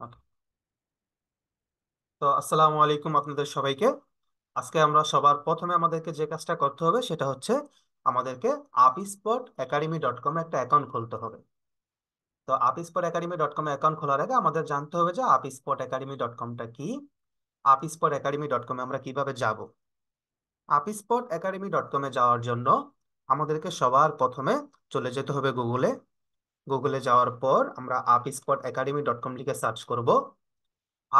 তো আসসালামু আলাইকুম আপনাদের সবাইকে আজকে আমরা সবার প্রথমে আমাদেরকে যে কাজটা করতে হবে সেটা হচ্ছে আমাদেরকে স্পট একাডেমি ডট কমে একটা অ্যাকাউন্ট খুলতে হবে তো স্পট একাডেমি ডট কমে অ্যাকাউন্ট খোলার আগে আমাদের জানতে হবে যে স্পট একাডেমি ডট কমটা কি স্পট একাডেমি ডট কমে আমরা কিভাবে যাব স্পট একাডেমি ডট কমে যাওয়ার জন্য আমাদেরকে সবার প্রথমে চলে যেতে হবে গুগলে গুগলে যাওয়ার পর আমরা Up Spot Academy dot com লিখে সার্চ করব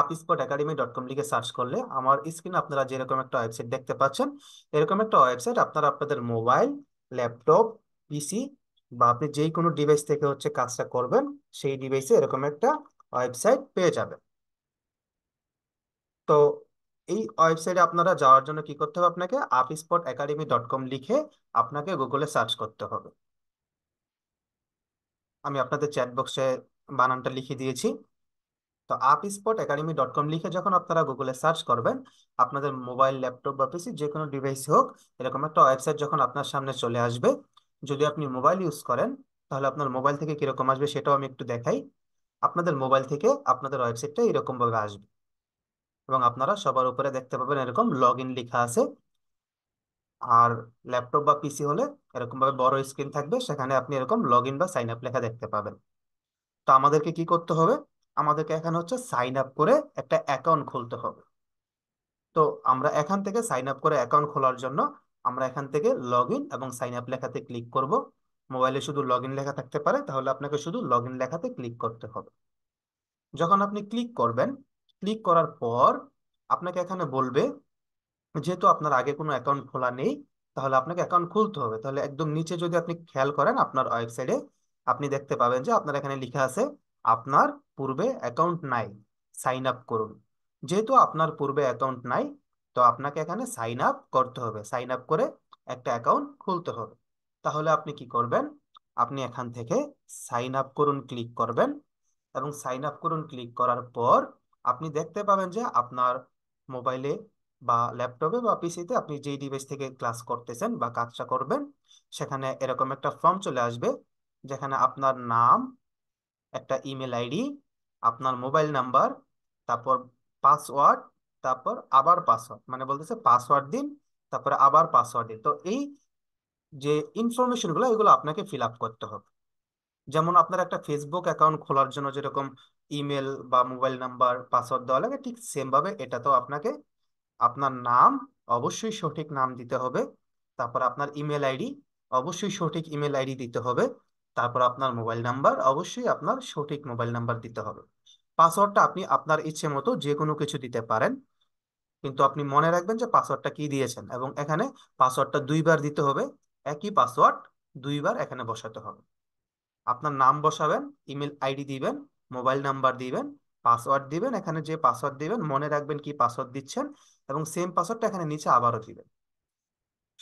Up Spot Academy dot com লিখে সার্চ করলে আমার স্ক্রিনে আপনারা যেরকম একটা ওয়েবসাইট দেখতে পাচ্ছেন এরকম একটা ওয়েবসাইট আপনারা আপনাদের মোবাইল ল্যাপটপ পিসি বা আপনি যে কোনো ডিভাইস থেকে হচ্ছে কাজটা করবেন সেই ডিভাইসে এরকম একটা ওয়েবসাইট পেয়ে যাবেন তো এই ওয়েবসাইটে আপনারা যাওয়ার জন্য কি করতে হবে আপনাকে Up Spot Academy dot com লিখে আপনাকে গুগলে সার্চ করতে হবে আমি আপনাদের চ্যাট বক্সে বানানটা লিখে দিয়েছি তো Up Spot Academy dot com লিখে যখন আপনারা গুগলে সার্চ করবেন আপনাদের মোবাইল ল্যাপটপ বা পিসি যে কোনো ডিভাইস হোক এরকম একটা ওয়েবসাইট যখন আপনার সামনে চলে আসবে যদি আপনি মোবাইল ইউজ করেন তাহলে আপনার মোবাইল থেকে কিরকম আসবে সেটাও আমি একটু দেখাই আপনাদের মোবাইল থেকে আপনাদের ওয়েবসাইটটা এরকমভাবে আসবে এবং আপনারা সবার উপরে দেখতে পাবেন এরকম লগ ইন লেখা আছে আর ল্যাপটপ বা পিসি হলে এরকম ভাবে বড় স্ক্রিন থাকবে সেখানে আপনি এরকম লগ ইন বা সাইন আপ লেখা দেখতে পাবেন তো আমাদেরকে কি করতে হবে আমাদেরকে এখানে হচ্ছে সাইন আপ করে একটা অ্যাকাউন্ট খুলতে হবে তো আমরা এখান থেকে সাইন আপ করে অ্যাকাউন্ট খোলার জন্য আমরা এখান থেকে লগ ইন এবং সাইন আপ লেখাতে ক্লিক করব মোবাইলে শুধু লগ ইন লেখা থাকতে পারে তাহলে আপনাকে শুধু লগ ইন লেখাতে ক্লিক করতে হবে যখন আপনি ক্লিক করবেন ক্লিক করার পর আপনাকে এখানে বলবে যেহেতু আপনার আগে কোনো অ্যাকাউন্ট খোলা নেই তাহলে আপনাকে অ্যাকাউন্ট খুলতে হবে তাহলে একদম নিচে যদি আপনি খেয়াল করেন আপনার ওয়েবসাইটে আপনি দেখতে পাবেন যে আপনার এখানে লেখা আছে আপনার পূর্বে অ্যাকাউন্ট নাই সাইন আপ করুন যেহেতু আপনার পূর্বে অ্যাকাউন্ট নাই তো আপনাকে এখানে সাইন আপ করতে হবে সাইন আপ করে একটা অ্যাকাউন্ট খুলতে হবে তাহলে আপনি কি করবেন আপনি এখান থেকে সাইন আপ করুন ক্লিক করবেন এবং সাইন আপ করুন ক্লিক করার পর আপনি দেখতে পাবেন যে আপনার মোবাইলে বা ল্যাপটপে বা পিসিতে আপনি যেই ডিভাইস থেকে ক্লাস করতেছেন বা কাজটা করবেন সেখানে এরকম একটা ফর্ম চলে আসবে যেখানে আপনার নাম একটা ইমেল আইডি আপনার মোবাইল নাম্বার তারপর পাসওয়ার্ড তারপর আবার পাসওয়ার্ড মানে বলতেছে পাসওয়ার্ড দিন তারপরে আবার পাসওয়ার্ড দিন তো এই যে ইনফরমেশনগুলো এগুলো আপনাকে ফিল আপ করতে হবে যেমন আপনার একটা ফেসবুক অ্যাকাউন্ট খোলার জন্য যেরকম ইমেল বা মোবাইল নাম্বার পাসওয়ার্ড দেওয়া লাগে ঠিক সেমভাবে এটা তো আপনাকে আপনার নাম অবশ্যই সঠিক নাম দিতে হবে তারপর আপনার ইমেল আইডি অবশ্যই সঠিক ইমেল আইডি দিতে হবে তারপর আপনার মোবাইল নাম্বার অবশ্যই আপনার সঠিক মোবাইল নাম্বার দিতে হবে পাসওয়ার্ডটা আপনি আপনার ইচ্ছে মতো যে কোনো কিছু দিতে পারেন কিন্তু আপনি মনে রাখবেন যে পাসওয়ার্ডটা কি দিয়েছেন এবং এখানে পাসওয়ার্ডটা দুইবার দিতে হবে একই পাসওয়ার্ড দুইবার এখানে বসাতে হবে আপনার নাম বসাবেন ইমেল আইডি দিবেন মোবাইল নাম্বার দিবেন পাসওয়ার্ড দিবেন এখানে যে পাসওয়ার্ড দিবেন মনে রাখবেন কি পাসওয়ার্ড দিচ্ছেন এবং সেম পাসওয়ার্ডটা এখানে নিচে আবারও দিবেন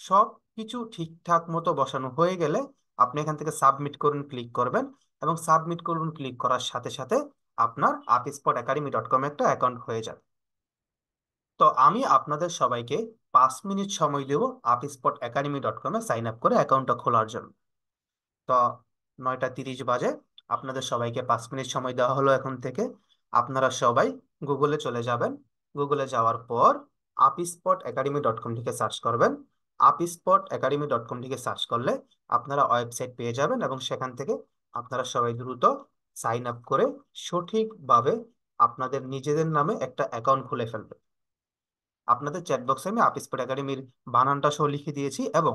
সব কিছু ঠিকঠাক মতো বসানো হয়ে গেলে আপনি এখান থেকে সাবমিট করুন ক্লিক করবেন এবং সাবমিট করুন ক্লিক করার সাথে সাথে আপনার স্পট একাডেমি ডট কম একটা অ্যাকাউন্ট হয়ে যাবে তো আমি আপনাদের সবাইকে পাঁচ মিনিট সময় দেবো স্পট একাডেমি ডট কমে সাইন আপ করে অ্যাকাউন্টটা খোলার জন্য তো নয়টা তিরিশ বাজে আপনাদের সবাইকে পাঁচ মিনিট সময় দেওয়া হলো এখন থেকে আপনারা সবাই গুগলে চলে যাবেন গুগলে যাওয়ার পর আপস্পট একাডেমি ডট কম থেকে সার্চ করবেন আপস্পট একাডেমি ডট কম থেকে সার্চ করলে আপনারা ওয়েবসাইট পেয়ে যাবেন এবং সেখান থেকে আপনারা সবাই দ্রুত সাইন আপ করে সঠিকভাবে আপনাদের নিজেদের নামে একটা অ্যাকাউন্ট খুলে ফেলবেন আপনাদের চ্যাটবক্সে আমি আপস্পট একাডেমির বানানটা সহ লিখে দিয়েছি এবং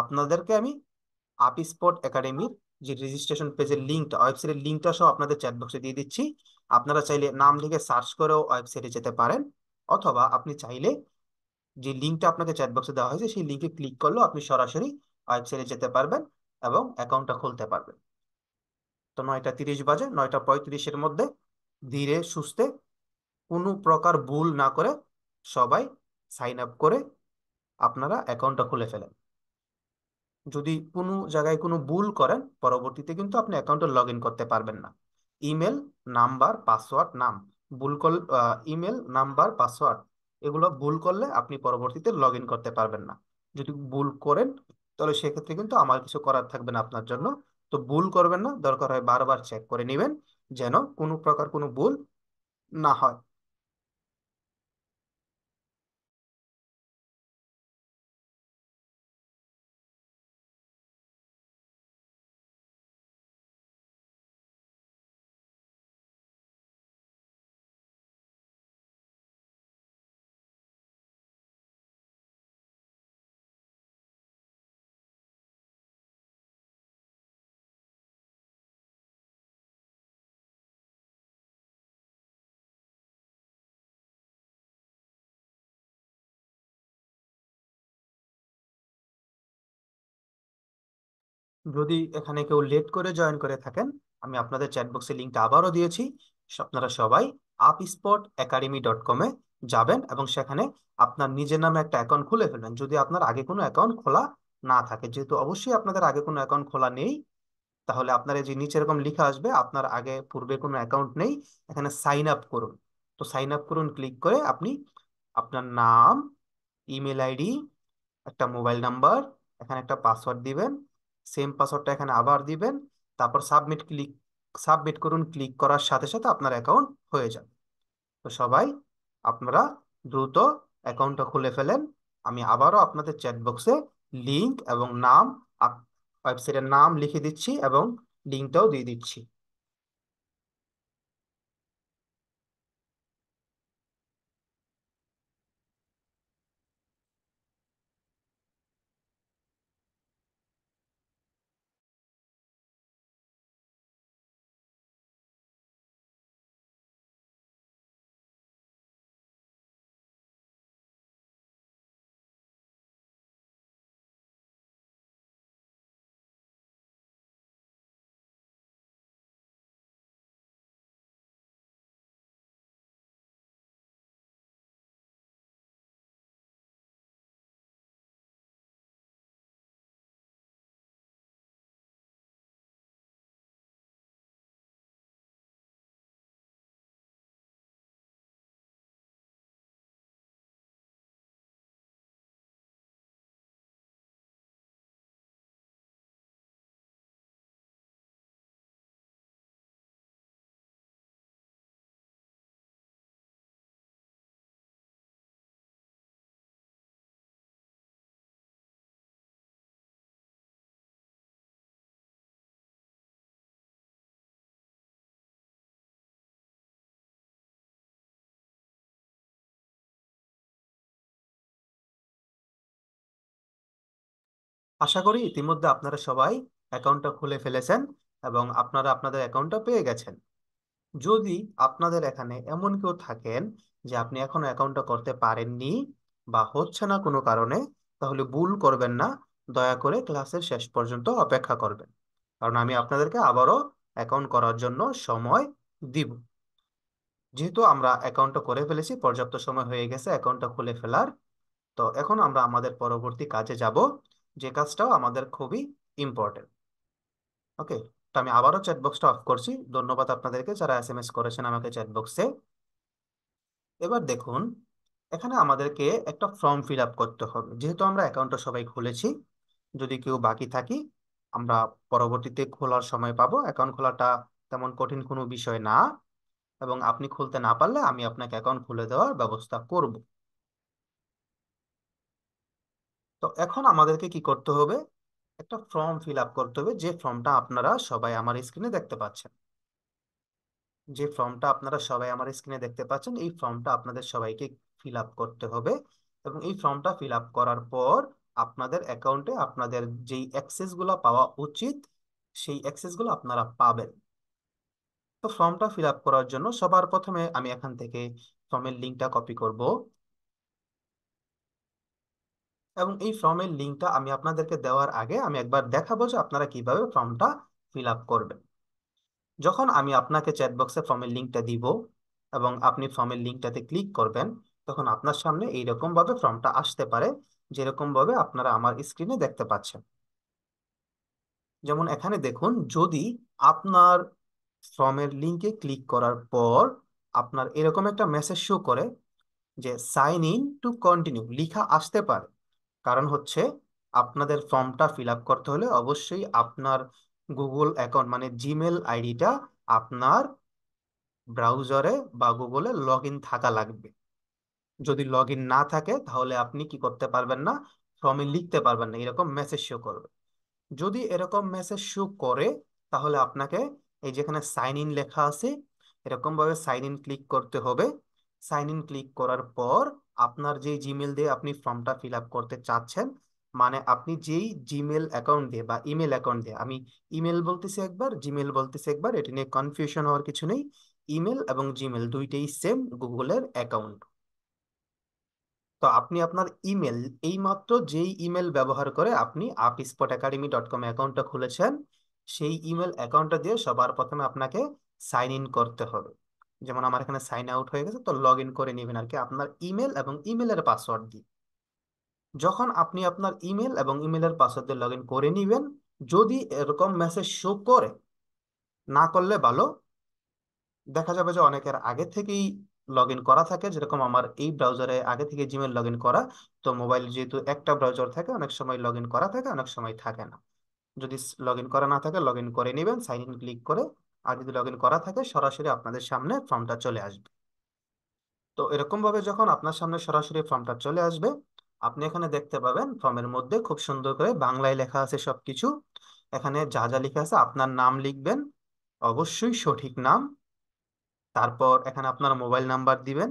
আপনাদেরকে আমি আপস্পট একাডেমির যে রেজিস্ট্রেশন পেজের লিঙ্কটা ওয়েবসাইটের লিঙ্কটা সহ আপনাদের চ্যাটবক্সে দিয়ে দিচ্ছি আপনারা চাইলে নাম লিখে সার্চ করেও ওয়েবসাইটে যেতে পারেন অথবা আপনি চাইলে যে লিঙ্কটা আপনাকে চ্যাটবক্সে দেওয়া হয়েছে সেই লিঙ্কে ক্লিক করলেও আপনি সরাসরি ওয়েবসাইটে যেতে পারবেন এবং অ্যাকাউন্টটা খুলতে পারবেন তো নয়টা তিরিশ বাজে নয়টা পঁয়ত্রিশের মধ্যে ধীরে সুস্থে কোনো প্রকার ভুল না করে সবাই সাইন আপ করে আপনারা অ্যাকাউন্টটা খুলে ফেলেন যদি কোনো জায়গায় কোনো ভুল করেন পরবর্তীতে কিন্তু আপনি অ্যাকাউন্টে লগ ইন করতে পারবেন না ইমেল নাম্বার পাসওয়ার্ড নাম ভুল কল ইমেল নাম্বার পাসওয়ার্ড এগুলো ভুল করলে আপনি পরবর্তীতে লগ ইন করতে পারবেন না যদি ভুল করেন তাহলে সেক্ষেত্রে কিন্তু আমার কিছু করার থাকবে না আপনার জন্য তো ভুল করবেন না দরকার হয় বারবার চেক করে নেবেন যেন কোনো প্রকার কোনো ভুল না হয় যদি এখানে কেউ লেট করে জয়েন করে থাকেন আমি আপনাদের চ্যাটবক্সে লিঙ্কটা আবারও দিয়েছি আপনারা সবাই আপ স্পট একাডেমি ডট কমে যাবেন এবং সেখানে আপনার নিজের নামে একটা অ্যাকাউন্ট খুলে ফেলবেন যদি আপনার আগে কোনো অ্যাকাউন্ট খোলা না থাকে যেহেতু অবশ্যই আপনাদের আগে কোনো অ্যাকাউন্ট খোলা নেই তাহলে আপনার এই যে নিচে এরকম লেখা আসবে আপনার আগে পূর্বে কোনো অ্যাকাউন্ট নেই এখানে সাইন আপ করুন তো সাইন আপ করুন ক্লিক করে আপনি আপনার নাম ইমেল আইডি একটা মোবাইল নাম্বার এখানে একটা পাসওয়ার্ড দিবেন সেম পাসওয়ার্ডটা এখানে আবার দিবেন তারপর সাবমিট ক্লিক সাবমিট করুন ক্লিক করার সাথে সাথে আপনার অ্যাকাউন্ট হয়ে যাবে তো সবাই আপনারা দ্রুত অ্যাকাউন্টটা খুলে ফেলেন আমি আবারও আপনাদের চ্যাটবক্সে লিঙ্ক এবং নাম ওয়েবসাইটের নাম লিখে দিচ্ছি এবং লিঙ্কটাও দিয়ে দিচ্ছি আশা করি ইতিমধ্যে আপনারা সবাই অ্যাকাউন্টটা খুলে ফেলেছেন এবং আপনারা আপনাদের অ্যাকাউন্টটা পেয়ে গেছেন যদি আপনাদের এখানে এমন কেউ থাকেন যে আপনি এখন অ্যাকাউন্টটা করতে পারেননি বা হচ্ছে না কোনো কারণে তাহলে ভুল করবেন না দয়া করে ক্লাসের শেষ পর্যন্ত অপেক্ষা করবেন কারণ আমি আপনাদেরকে আবারও অ্যাকাউন্ট করার জন্য সময় দিব যেহেতু আমরা অ্যাকাউন্টটা করে ফেলেছি পর্যাপ্ত সময় হয়ে গেছে অ্যাকাউন্টটা খুলে ফেলার তো এখন আমরা আমাদের পরবর্তী কাজে যাব যে কাজটাও আমাদের খুবই ইম্পর্টেন্ট ওকে তো আমি আবারও চ্যাটবক্সটা অফ করছি ধন্যবাদ আপনাদেরকে যারা এস এম এস করেছেন আমাকে চ্যাটবক্সে এবার দেখুন এখানে আমাদেরকে একটা ফর্ম ফিল আপ করতে হবে যেহেতু আমরা অ্যাকাউন্টটা সবাই খুলেছি যদি কেউ বাকি থাকি আমরা পরবর্তীতে খোলার সময় পাবো অ্যাকাউন্ট খোলাটা তেমন কঠিন কোনো বিষয় না এবং আপনি খুলতে না পারলে আমি আপনাকে অ্যাকাউন্ট খুলে দেওয়ার ব্যবস্থা করব তো এখন আমাদেরকে কি করতে হবে একটা ফর্ম ফিল আপ করতে হবে যে ফর্মটা আপনারা সবাই আমার স্ক্রিনে দেখতে পাচ্ছেন যে ফর্মটা আপনারা সবাই আমার স্ক্রিনে দেখতে পাচ্ছেন এই ফর্মটা আপনাদের সবাইকে ফিল আপ করতে হবে এবং এই ফর্মটা ফিল আপ করার পর আপনাদের অ্যাকাউন্টে আপনাদের যেই গুলো পাওয়া উচিত সেই গুলো আপনারা পাবেন তো ফর্মটা ফিল আপ করার জন্য সবার প্রথমে আমি এখান থেকে ফর্মের লিঙ্কটা কপি করব এবং এই ফর্মের লিঙ্কটা আমি আপনাদেরকে দেওয়ার আগে আমি একবার দেখাবো যে আপনারা কিভাবে ফর্মটা ফিল আপ করবেন যখন আমি আপনাকে চ্যাটবক্সে ফর্মের লিঙ্কটা দিব এবং আপনি ফর্মের লিঙ্কটাতে ক্লিক করবেন তখন আপনার সামনে এইরকমভাবে ফর্মটা আসতে পারে যেরকমভাবে আপনারা আমার স্ক্রিনে দেখতে পাচ্ছেন যেমন এখানে দেখুন যদি আপনার ফর্মের লিঙ্কে ক্লিক করার পর আপনার এরকম একটা মেসেজ শো করে যে সাইন ইন টু কন্টিনিউ লিখা আসতে পারে কারণ হচ্ছে আপনাদের ফর্মটা ফিল আপ করতে হলে অবশ্যই আপনার গুগল অ্যাকাউন্ট মানে জিমেল আইডিটা আপনার ব্রাউজারে বা গুগলে লগ ইন থাকা লাগবে যদি লগ ইন না থাকে তাহলে আপনি কি করতে পারবেন না ফর্মে লিখতে পারবেন না এরকম মেসেজ শো করবে যদি এরকম মেসেজ শো করে তাহলে আপনাকে এই যেখানে সাইন ইন লেখা আছে এরকমভাবে সাইন ইন ক্লিক করতে হবে সাইন ইন ক্লিক করার পর আপনার যেই জিমেল দিয়ে আপনি ফর্মটা ফিল আপ করতে চাচ্ছেন মানে আপনি যেই জিমেল অ্যাকাউন্ট দিয়ে বা ইমেল অ্যাকাউন্ট দিয়ে আমি ইমেল বলতেছি একবার জিমেল বলতেছি একবার এটা নিয়ে কনফিউশন হওয়ার কিছু নেই ইমেল এবং জিমেল দুইটাই সেম গুগলের অ্যাকাউন্ট তো আপনি আপনার ইমেল এইমাত্র যেই ইমেল ব্যবহার করে আপনি Up Spot Academy dot com অ্যাকাউন্টটা খুলেছেন সেই ইমেল অ্যাকাউন্টটা দিয়ে সবার প্রথমে আপনাকে সাইন ইন করতে হবে যেমন আমার এখানে সাইন আউট হয়ে গেছে তো লগ ইন করে নেবেন আর কি আপনার ইমেল এবং ইমেলের পাসওয়ার্ড দিয়ে যখন আপনি আপনার ইমেল এবং ইমেলের পাসওয়ার্ড দিয়ে লগ ইন করে নেবেন যদি এরকম মেসেজ শো করে না করলে ভালো দেখা যাবে যে অনেকের আগে থেকেই লগ ইন করা থাকে যেরকম আমার এই ব্রাউজারে আগে থেকে জিমেল লগ ইন করা তো মোবাইল যেহেতু একটা ব্রাউজার থাকে অনেক সময় লগ ইন করা থাকে অনেক সময় থাকে না যদি লগ ইন করা না থাকে লগ ইন করে নেবেন সাইন ইন ক্লিক করে আর যদি লগ ইন করা থাকে সরাসরি আপনাদের সামনে ফর্মটা চলে আসবে তো এরকমভাবে যখন আপনার সামনে সরাসরি ফর্মটা চলে আসবে আপনি এখানে দেখতে পাবেন ফর্মের মধ্যে খুব সুন্দর করে বাংলায় লেখা আছে সবকিছু এখানে যা যা লেখা আছে আপনার নাম লিখবেন অবশ্যই সঠিক নাম তারপর এখানে আপনার মোবাইল নাম্বার দিবেন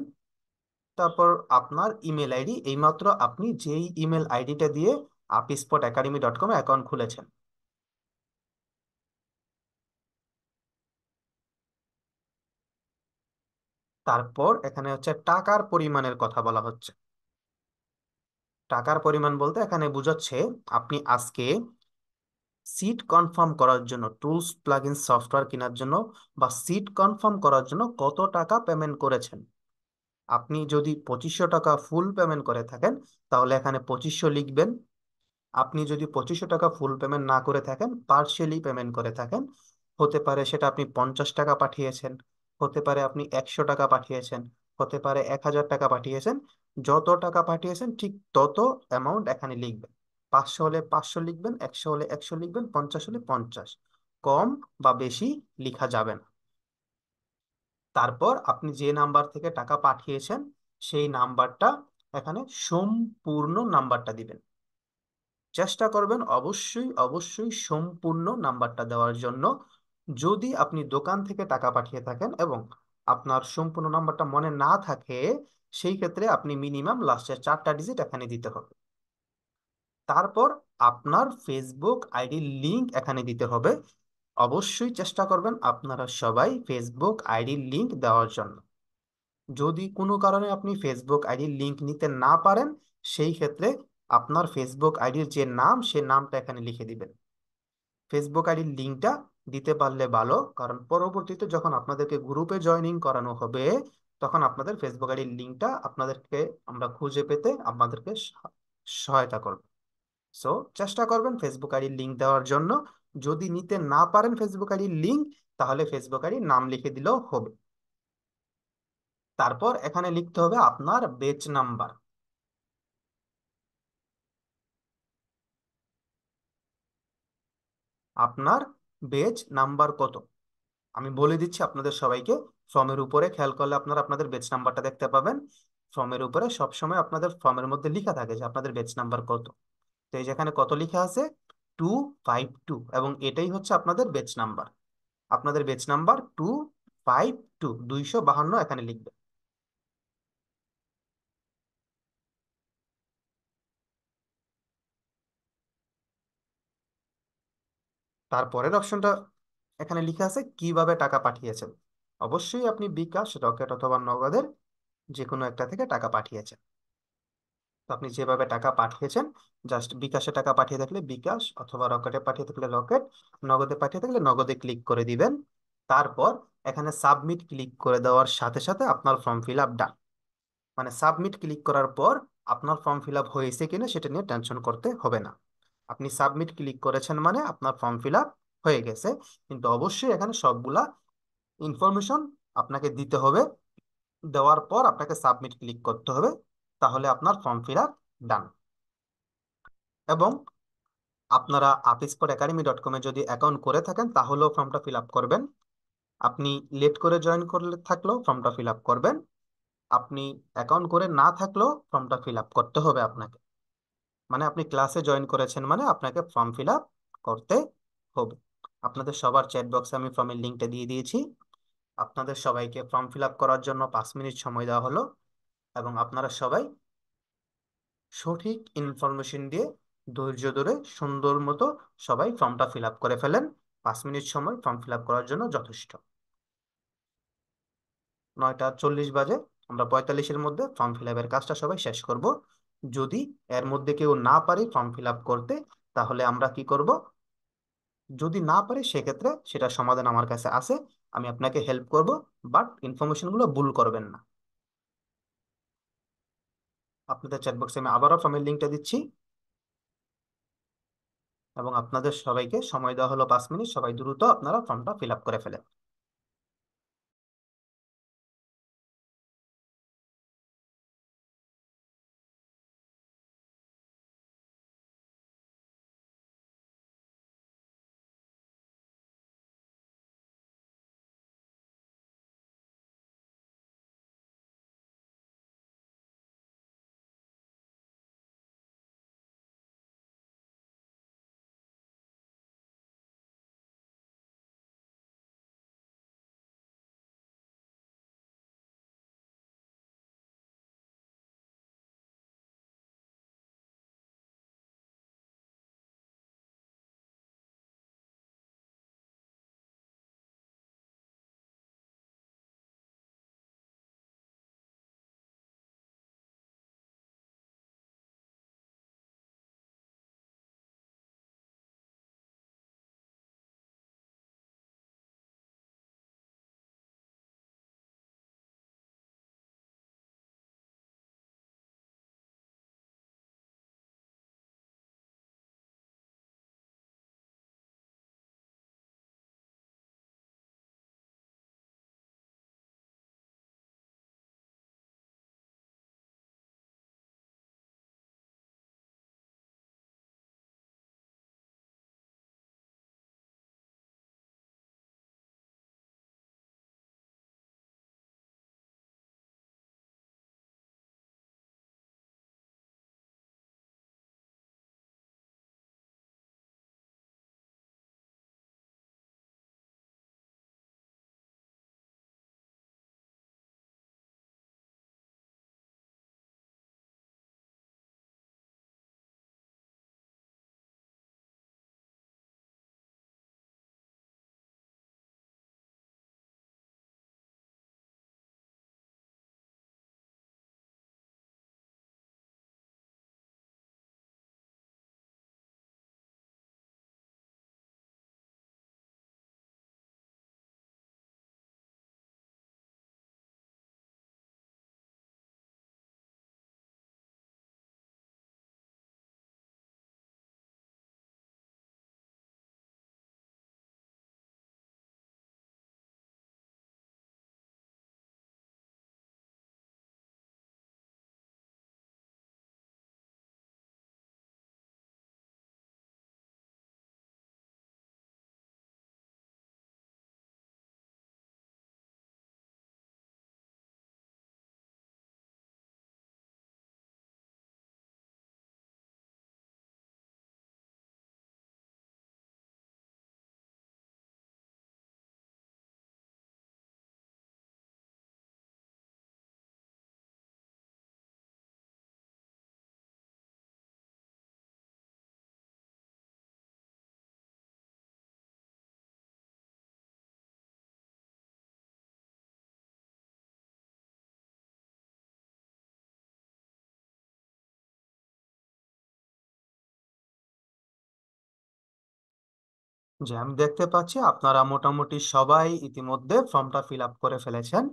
তারপর আপনার ইমেল আইডি এইমাত্র আপনি যেই ইমেল আইডিটা দিয়ে আপিস্পট একাডেমি ডট কমে অ্যাকাউন্ট খুলেছেন তারপর এখানে হচ্ছে টাকার পরিমাণের কথা বলা হচ্ছে টাকার পরিমাণ বলতে এখানে বুঝাচ্ছে আপনি আজকে সিট কনফার্ম করার জন্য টুলস প্লাগইন সফটওয়্যার কেনার জন্য বা সিট কনফার্ম করার জন্য কত টাকা পেমেন্ট করেছেন আপনি যদি পঁচিশশো টাকা ফুল পেমেন্ট করে থাকেন তাহলে এখানে পঁচিশশো লিখবেন আপনি যদি পঁচিশশো টাকা ফুল পেমেন্ট না করে থাকেন পার্সিয়ালি পেমেন্ট করে থাকেন হতে পারে সেটা আপনি পঞ্চাশ টাকা পাঠিয়েছেন হতে পারে আপনি একশো টাকা পাঠিয়েছেন হতে পারে এক হাজার টাকা পাঠিয়েছেন যত টাকা পাঠিয়েছেন ঠিক তত অ্যামাউন্ট এখানে লিখবেন পাঁচশো হলে পাঁচশো লিখবেন একশো হলে একশো লিখবেন পঞ্চাশ হলে পঞ্চাশ কম বা বেশি লিখা যাবে না তারপর আপনি যে নাম্বার থেকে টাকা পাঠিয়েছেন সেই নাম্বারটা এখানে সম্পূর্ণ নাম্বারটা দিবেন চেষ্টা করবেন অবশ্যই অবশ্যই সম্পূর্ণ নাম্বারটা দেওয়ার জন্য যদি আপনি দোকান থেকে টাকা পাঠিয়ে থাকেন এবং আপনার সম্পূর্ণ নাম্বারটা মনে না থাকে সেই ক্ষেত্রে আপনি মিনিমাম লাস্টের চারটা ডিজিট এখানে দিতে হবে তারপর আপনার ফেসবুক আইডি লিংক এখানে দিতে হবে অবশ্যই চেষ্টা করবেন আপনারা সবাই ফেসবুক আইডি লিংক দেওয়ার জন্য যদি কোনো কারণে আপনি ফেসবুক আইডি লিংক নিতে না পারেন সেই ক্ষেত্রে আপনার ফেসবুক আইডির যে নাম সে নামটা এখানে লিখে দিবেন ফেসবুক আইডির লিঙ্কটা দিতে পারলে ভালো কারণ পরবর্তীতে যখন আপনাদেরকে গ্রুপে জয়নিং করানো হবে তখন আপনাদের ফেসবুক আইডির লিঙ্কটা আপনাদেরকে আমরা খুঁজে পেতে আপনাদেরকে সহায়তা করব সো চেষ্টা করবেন ফেসবুক আইডির লিঙ্ক দেওয়ার জন্য যদি নিতে না পারেন ফেসবুক আইডির লিঙ্ক তাহলে ফেসবুক আইডির নাম লিখে দিলেও হবে তারপর এখানে লিখতে হবে আপনার বেচ নাম্বার আপনার বেজ নাম্বার কত আমি বলে দিচ্ছি আপনাদের সবাইকে ফর্মের উপরে খেয়াল করলে আপনারা আপনাদের বেজ নাম্বারটা দেখতে পাবেন ফর্মের উপরে সবসময় আপনাদের ফর্মের মধ্যে লিখা থাকে যে আপনাদের বেজ নাম্বার কত তো এই যেখানে কত লিখা আছে টু ফাইভ টু এবং এটাই হচ্ছে আপনাদের বেজ নাম্বার আপনাদের batch number two five two দুইশো বাহান্ন এখানে লিখবে তারপরের অপশনটা এখানে লিখে আছে কিভাবে টাকা পাঠিয়েছেন অবশ্যই আপনি বিকাশ রকেট অথবা নগদের যে কোনো একটা থেকে টাকা পাঠিয়েছেন তো আপনি যেভাবে টাকা পাঠিয়েছেন জাস্ট বিকাশে টাকা পাঠিয়ে থাকলে বিকাশ অথবা রকেটে পাঠিয়ে থাকলে রকেট নগদে পাঠিয়ে থাকলে নগদে ক্লিক করে দিবেন তারপর এখানে সাবমিট ক্লিক করে দেওয়ার সাথে সাথে আপনার ফর্ম ফিল আপ ডান মানে সাবমিট ক্লিক করার পর আপনার ফর্ম ফিল আপ হয়েছে কিনা সেটা নিয়ে টেনশন করতে হবে না আপনি সাবমিট ক্লিক করেছেন মানে আপনার ফর্ম ফিল আপ হয়ে গেছে কিন্তু অবশ্যই এখানে সবগুলা ইনফরমেশন আপনাকে দিতে হবে দেওয়ার পর আপনাকে সাবমিট ক্লিক করতে হবে তাহলে আপনার ফর্ম ফিল আপ ডান এবং আপনারা আপিসপট একাডেমি ডট কমে যদি অ্যাকাউন্ট করে থাকেন তাহলেও ফর্মটা ফিল আপ করবেন আপনি লেট করে জয়েন করলে থাকলেও ফর্মটা ফিল আপ করবেন আপনি অ্যাকাউন্ট করে না থাকলেও ফর্মটা ফিল আপ করতে হবে আপনাকে মানে আপনি ক্লাসে জয়েন করেছেন মানে আপনাকে ফর্ম ফিল আপ করতে হবে আপনাদের সবার চ্যাট বক্সে আমি ফর্মের লিঙ্কটা দিয়ে দিয়েছি আপনাদের সবাইকে ফর্ম ফিল আপ করার জন্য পাঁচ মিনিট সময় দেওয়া হলো এবং আপনারা সবাই সঠিক ইনফরমেশন দিয়ে ধৈর্য ধরে সুন্দর মতো সবাই ফর্মটা ফিল আপ করে ফেলেন পাঁচ মিনিট সময় ফর্ম ফিল আপ করার জন্য যথেষ্ট নয়টা চল্লিশ বাজে আমরা পঁয়তাল্লিশের মধ্যে ফর্ম ফিল আপের কাজটা সবাই শেষ করব যদি এর মধ্যে কেউ না পারে ফর্ম ফিল করতে তাহলে আমরা কি করব যদি না পারে সেক্ষেত্রে সেটা সমাধান আমার কাছে আছে আমি আপনাকে হেল্প করব বাট ইনফরমেশনগুলো ভুল করবেন না আপনাদের চ্যাটবক্সে আমি আবারও ফর্মের লিঙ্কটা দিচ্ছি এবং আপনাদের সবাইকে সময় দেওয়া হলো পাঁচ মিনিট সবাই দ্রুত আপনারা ফর্মটা ফিল করে ফেলেন যে আমি দেখতে পাচ্ছি আপনারা মোটামুটি সবাই ইতিমধ্যে ফর্মটা ফিল আপ করে ফেলেছেন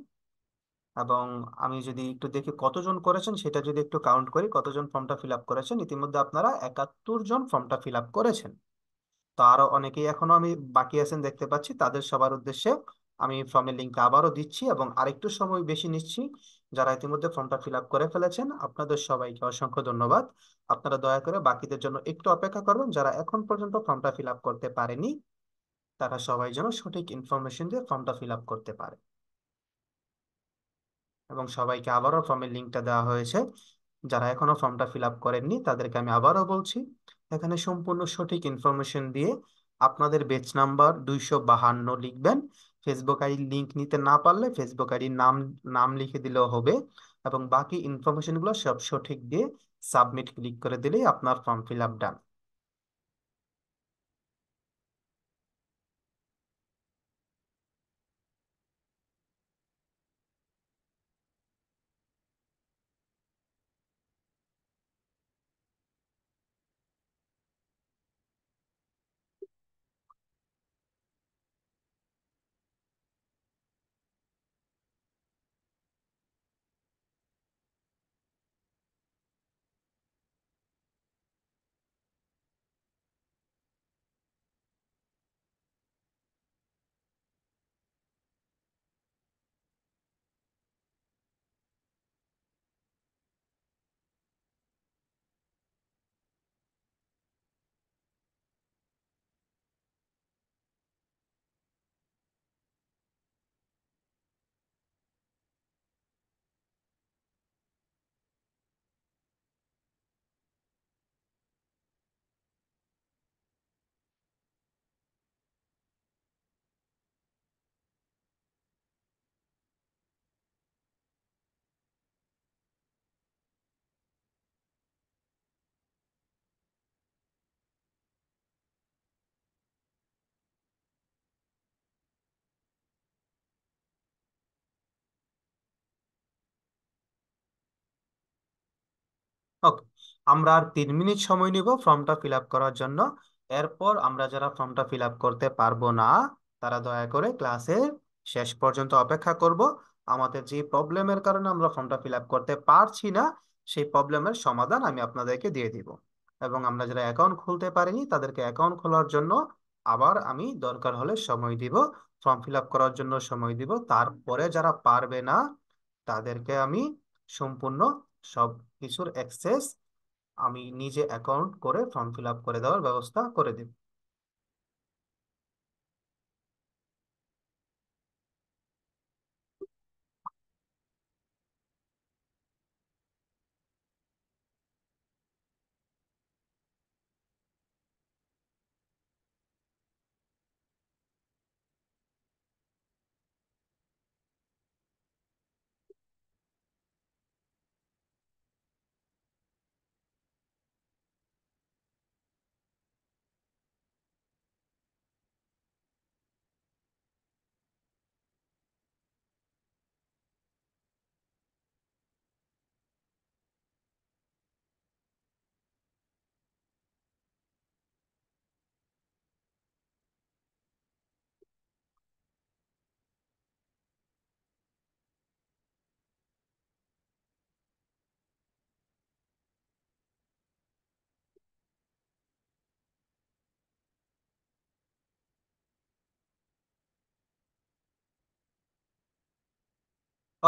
এবং আমি যদি একটু দেখি কতজন করেছেন সেটা যদি একটু কাউন্ট করি কতজন ফর্মটা ফিল আপ করেছেন ইতিমধ্যে আপনারা একাত্তর জন ফর্মটা ফিল আপ করেছেন তো আরো অনেকেই এখনো আমি বাকি আছেন দেখতে পাচ্ছি তাদের সবার উদ্দেশ্যে আমি ফর্মের লিঙ্কটা আবারও দিচ্ছি এবং আরেকটু সময় বেশি নিচ্ছি যারা ইতিমধ্যে ফর্মটা ফিল আপ করে ফেলেছেন আপনাদের সবাইকে অসংখ্য ধন্যবাদ আপনারা দয়া করে বাকিদের জন্য একটু অপেক্ষা করবেন যারা এখন পর্যন্ত ফর্মটা ফিল আপ করতে পারেনি তারা সবাই যেন সঠিক ইনফরমেশন দিয়ে ফর্মটা ফিল আপ করতে পারে এবং সবাইকে আবারও ফর্মের লিঙ্কটা দেওয়া হয়েছে যারা এখনো ফর্মটা ফিল আপ করেননি তাদেরকে আমি আবারও বলছি এখানে সম্পূর্ণ সঠিক ইনফরমেশন দিয়ে আপনাদের বেচ নাম্বার দুইশো বাহান্ন লিখবেন ফেসবুক আইডি লিঙ্ক নিতে না পারলে ফেসবুক আইডি নাম নাম লিখে দিলেও হবে এবং বাকি ইনফরমেশনগুলো সব সঠিক দিয়ে সাবমিট ক্লিক করে দিলেই আপনার ফর্ম ফিল আপ ডান আমরা আর তিন মিনিট সময় নিব ফর্মটা ফিল আপ করার জন্য এরপর আমরা যারা ফর্মটা ফিল আপ করতে পারবো না তারা দয়া করে ক্লাসের শেষ পর্যন্ত অপেক্ষা করব আমাদের যে প্রবলেমের কারণে আমরা ফর্মটা ফিল আপ করতে পারছি না সেই প্রবলেমের সমাধান আমি আপনাদেরকে দিয়ে দিব এবং আমরা যারা অ্যাকাউন্ট খুলতে পারিনি তাদেরকে অ্যাকাউন্ট খোলার জন্য আবার আমি দরকার হলে সময় দিব ফর্ম ফিল আপ করার জন্য সময় দিব তারপরে যারা পারবে না তাদেরকে আমি সম্পূর্ণ সব কিছুর অ্যাক্সেস আমি নিজে অ্যাকাউন্ট করে ফর্ম ফিল আপ করে দেওয়ার ব্যবস্থা করে দেব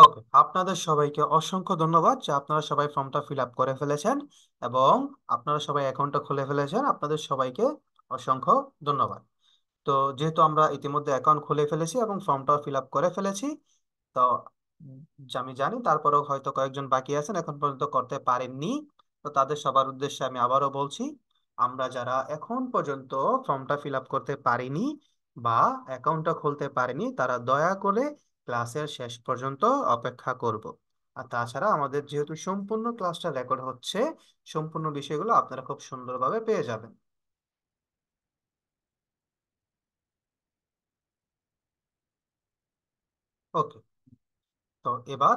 ওকে আপনাদের সবাইকে অসংখ্য ধন্যবাদ যে আপনারা সবাই ফর্মটা ফিল আপ করে ফেলেছেন এবং আপনারা সবাই অ্যাকাউন্টটা খুলে ফেলেছেন আপনাদের সবাইকে অসংখ্য ধন্যবাদ তো যেহেতু আমরা ইতিমধ্যে অ্যাকাউন্ট খুলে ফেলেছি এবং ফর্মটাও ফিল আপ করে ফেলেছি তো আমি জানি তারপরেও হয়তো কয়েকজন বাকি আছেন এখন পর্যন্ত করতে পারেননি তো তাদের সবার উদ্দেশ্যে আমি আবারও বলছি আমরা যারা এখন পর্যন্ত ফর্মটা ফিল আপ করতে পারিনি বা অ্যাকাউন্টটা খুলতে পারেনি তারা দয়া করে ক্লাসের শেষ পর্যন্ত অপেক্ষা করব আর তাছাড়া আমাদের যেহেতু সম্পূর্ণ ক্লাসটা রেকর্ড হচ্ছে সম্পূর্ণ বিষয়গুলো আপনারা খুব সুন্দরভাবে পেয়ে যাবেন ওকে তো এবার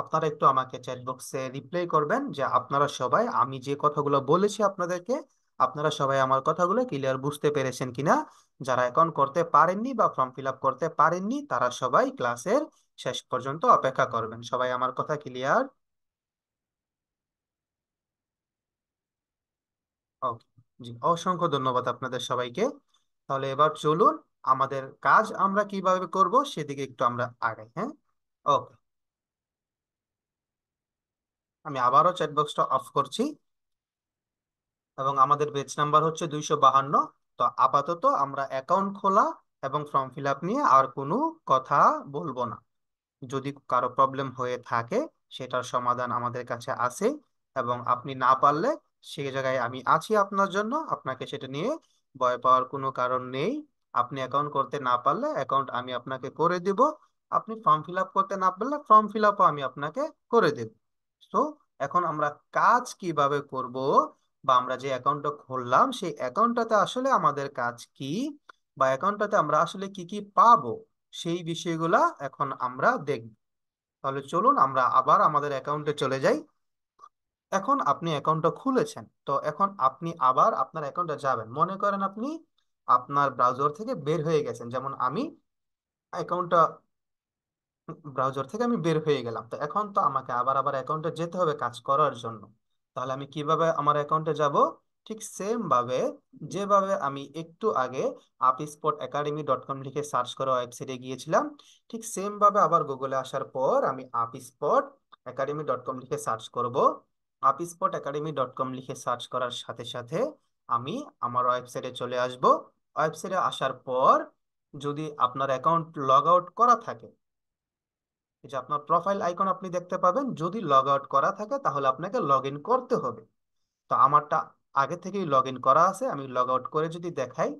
আপনারা একটু আমাকে চ্যাট বক্সে রিপ্লাই করবেন যে আপনারা সবাই আমি যে কথাগুলো বলেছি আপনাদেরকে আপনারা সবাই আমার কথাগুলো ক্লিয়ার বুঝতে পেরেছেন কিনা যারা অ্যাকাউন্ট করতে পারেননি বা ফর্ম ফিল আপ করতে পারেননি তারা সবাই ক্লাসের শেষ পর্যন্ত অপেক্ষা করবেন সবাই আমার কথা ক্লিয়ার ওকে জি অসংখ্য ধন্যবাদ আপনাদের সবাইকে তাহলে এবার চলুন আমাদের কাজ আমরা কিভাবে করব সেদিকে একটু আমরা আগাই হ্যাঁ ওকে আমি আবারও চ্যাটবক্সটা অফ করছি এবং আমাদের বেচ নাম্বার হচ্ছে দুইশো বাহান্ন তো আপাতত আমরা অ্যাকাউন্ট খোলা এবং ফর্ম ফিল আপ নিয়ে আর কোনো কথা বলবো না যদি কারো প্রবলেম হয়ে থাকে সেটার সমাধান আমাদের কাছে আছে এবং আপনি না পারলে সে জায়গায় আমি আছি আপনার জন্য আপনাকে সেটা নিয়ে ভয় পাওয়ার কোনো কারণ নেই আপনি অ্যাকাউন্ট করতে না পারলে অ্যাকাউন্ট আমি আপনাকে করে দিব আপনি ফর্ম ফিল আপ করতে না পারলে ফর্ম ফিল আমি আপনাকে করে দেব তো এখন আমরা কাজ কিভাবে করব বা আমরা যে অ্যাকাউন্টটা খুললাম সেই অ্যাকাউন্টটাতে আসলে আমাদের কাজ কি বা অ্যাকাউন্টটাতে আমরা আসলে কি কি পাবো সেই বিষয়গুলা এখন আমরা দেখব তাহলে চলুন আমরা আবার আমাদের অ্যাকাউন্টে চলে যাই এখন আপনি অ্যাকাউন্টটা খুলেছেন তো এখন আপনি আবার আপনার অ্যাকাউন্টে যাবেন মনে করেন আপনি আপনার ব্রাউজার থেকে বের হয়ে গেছেন যেমন আমি অ্যাকাউন্টটা ব্রাউজার থেকে আমি বের হয়ে গেলাম তো এখন তো আমাকে আবার আবার অ্যাকাউন্টে যেতে হবে কাজ করার জন্য তাহলে আমি কিভাবে আমার অ্যাকাউন্টে যাব ঠিক সেম ভাবে যেভাবে আমি একটু আগে আপ একাডেমি ডট কম লিখে সার্চ করা ওয়েবসাইটে গিয়েছিলাম ঠিক সেম ভাবে আবার গুগলে আসার পর আমি Up Spot Academy dot com লিখে সার্চ করব Up Spot Academy dot com লিখে সার্চ করার সাথে সাথে আমি আমার ওয়েবসাইটে চলে আসব ওয়েবসাইটে আসার পর যদি আপনার অ্যাকাউন্ট লগ আউট করা থাকে এই যে আপনার প্রোফাইল আইকন আপনি দেখতে পাবেন যদি লগ আউট করা থাকে তাহলে আপনাকে লগ ইন করতে হবে তো আমারটা আগে থেকেই লগ ইন করা আছে আমি লগ আউট করে যদি দেখাই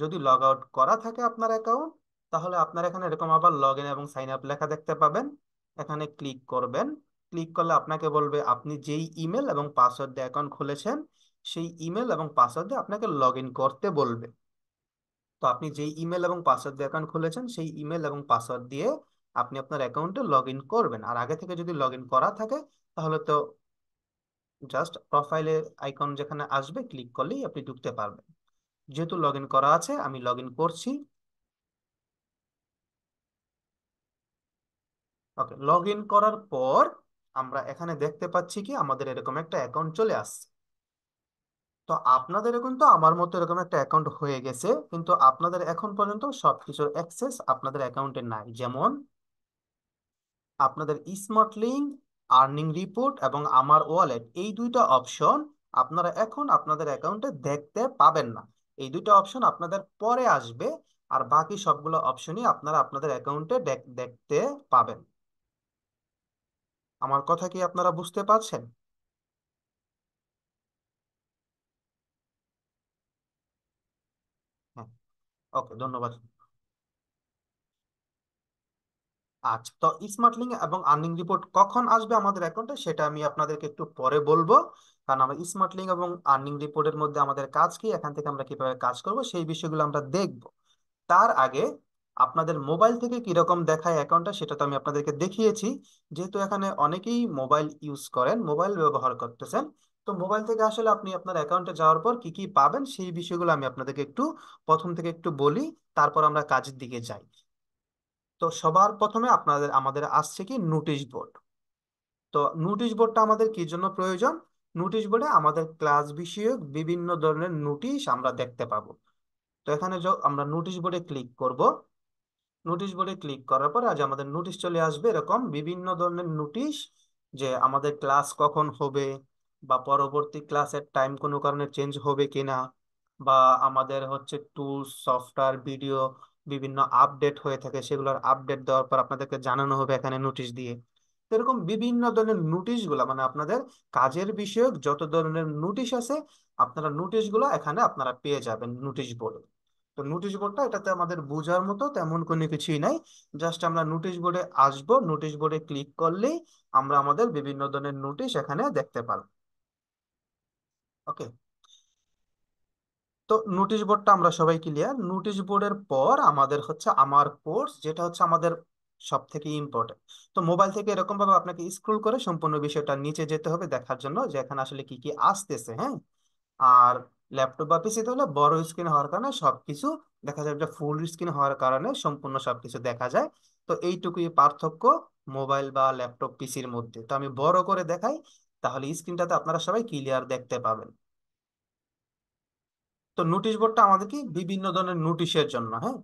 যদি লগ আউট করা থাকে আপনার অ্যাকাউন্ট তাহলে আপনার এখানে এরকম আবার লগ ইন এবং সাইন আপ লেখা দেখতে পাবেন এখানে ক্লিক করবেন ক্লিক করলে আপনাকে বলবে আপনি যেই ইমেল এবং পাসওয়ার্ড দিয়ে অ্যাকাউন্ট খুলেছেন সেই ইমেল এবং পাসওয়ার্ড দিয়ে আপনাকে লগ ইন করতে বলবে তো আপনি যেই ইমেল এবং পাসওয়ার্ড দিয়ে অ্যাকাউন্ট খুলেছেন সেই ইমেল এবং পাসওয়ার্ড দিয়ে আপনি আপনার অ্যাকাউন্টে লগ ইন করবেন আর আগে থেকে যদি লগ ইন করা থাকে তাহলে তো জাস্ট প্রোফাইলে আইকন যেখানে আসবে ক্লিক করলেই আপনি ঢুকতে পারবেন যেহেতু লগ ইন করা আছে আমি লগ ইন করছি ওকে লগ ইন করার পর আমরা এখানে দেখতে পাচ্ছি কি আমাদের এরকম একটা অ্যাকাউন্ট চলে আসছে তো আপনাদের কিন্তু আমার মতো এরকম একটা অ্যাকাউন্ট হয়ে গেছে কিন্তু আপনাদের এখন পর্যন্ত সবকিছুর অ্যাক্সেস আপনাদের অ্যাকাউন্টে নাই যেমন আপনাদের স্মার্ট লিঙ্ক আর্নিং রিপোর্ট এবং আমার ওয়ালেট এই দুইটা অপশন আপনারা এখন আপনাদের অ্যাকাউন্টে দেখতে পাবেন না এই দুইটা অপশন আপনাদের পরে আসবে আর বাকি সবগুলো অপশনই আপনারা আপনাদের অ্যাকাউন্টে দেখতে পাবেন আমার কথা কি আপনারা বুঝতে পারছেন ওকে হ্যাঁ, ধন্যবাদ আচ্ছা তো স্মার্ট লিঙ্ক এবং আর্নিং রিপোর্ট কখন আসবে আমাদের অ্যাকাউন্টে সেটা আমি আপনাদেরকে একটু পরে বলবো কারণ আমরা স্মার্ট লিঙ্ক এবং আর্নিং রিপোর্টের মধ্যে আমাদের কাজ কি এখান থেকে আমরা কিভাবে কাজ করব সেই বিষয়গুলো আমরা দেখব তার আগে আপনাদের মোবাইল থেকে কিরকম দেখায় অ্যাকাউন্টটা সেটা তো আমি আপনাদেরকে দেখিয়েছি যেহেতু এখানে অনেকেই মোবাইল ইউজ করেন মোবাইল ব্যবহার করতেছেন তো মোবাইল থেকে আসলে আপনি আপনার অ্যাকাউন্টে যাওয়ার পর কি কি পাবেন সেই বিষয়গুলো আমি আপনাদেরকে একটু প্রথম থেকে একটু বলি তারপর আমরা কাজের দিকে যাই তো সবার প্রথমে আপনাদের আমাদের আসছে কি নোটিশ বোর্ড তো নোটিশ বোর্ডটা আমাদের কি জন্য প্রয়োজন নোটিশ বোর্ডে আমাদের ক্লাস বিষয়ক বিভিন্ন ধরনের নোটিশ আমরা দেখতে পাবো তো এখানে আমরা নোটিশ বোর্ডে ক্লিক করব নোটিশ বোর্ডে ক্লিক করার পর আজ আমাদের নোটিশ চলে আসবে এরকম বিভিন্ন ধরনের নোটিশ যে আমাদের ক্লাস কখন হবে বা পরবর্তী ক্লাসের টাইম কোনো কারণে চেঞ্জ হবে কিনা বা আমাদের হচ্ছে টুলস সফটওয়্যার ভিডিও বিভিন্ন আপডেট হয়ে থাকে সেগুলোর আপডেট দেওয়ার পর আপনাদেরকে জানানো হবে এখানে নোটিশ দিয়ে এরকম বিভিন্ন ধরনের গুলা মানে আপনাদের কাজের বিষয়ক যত ধরনের নোটিশ আছে আপনারা নোটিশগুলো এখানে আপনারা পেয়ে যাবেন নোটিশ বোর্ডে তো নোটিশ বোর্ডটা এটাতে আমাদের বোঝার মতো তেমন কোনো কিছুই নাই জাস্ট আমরা নোটিশ বোর্ডে আসব নোটিশ বোর্ডে ক্লিক করলেই আমরা আমাদের বিভিন্ন ধরনের নোটিশ এখানে দেখতে পারব ওকে তো নোটিশ বোর্ডটা আমরা সবাই ক্লিয়ার নোটিশ বোর্ডের পর আমাদের হচ্ছে আমার কোর্স যেটা হচ্ছে আমাদের সব থেকে ইম্পর্টেন্ট তো মোবাইল থেকে এরকম ভাবে আপনাকে স্ক্রল করে সম্পূর্ণ বিষয়টা নিচে যেতে হবে দেখার জন্য যে এখানে আসলে কি কি আসতেছে হ্যাঁ আর ল্যাপটপ বা পিসিতে হলে বড় স্ক্রিন হওয়ার কারণে সবকিছু দেখা যাবে যে ফুল স্ক্রিন হওয়ার কারণে সম্পূর্ণ সবকিছু দেখা যায় তো এইটুকুই পার্থক্য মোবাইল বা ল্যাপটপ পিসির মধ্যে তো আমি বড় করে দেখাই তাহলে স্ক্রিনটাতে আপনারা সবাই ক্লিয়ার দেখতে পাবেন তো নোটিশ বোর্ডটা আমাদেরকে বিভিন্ন ধরনের নোটিশের জন্য হ্যাঁ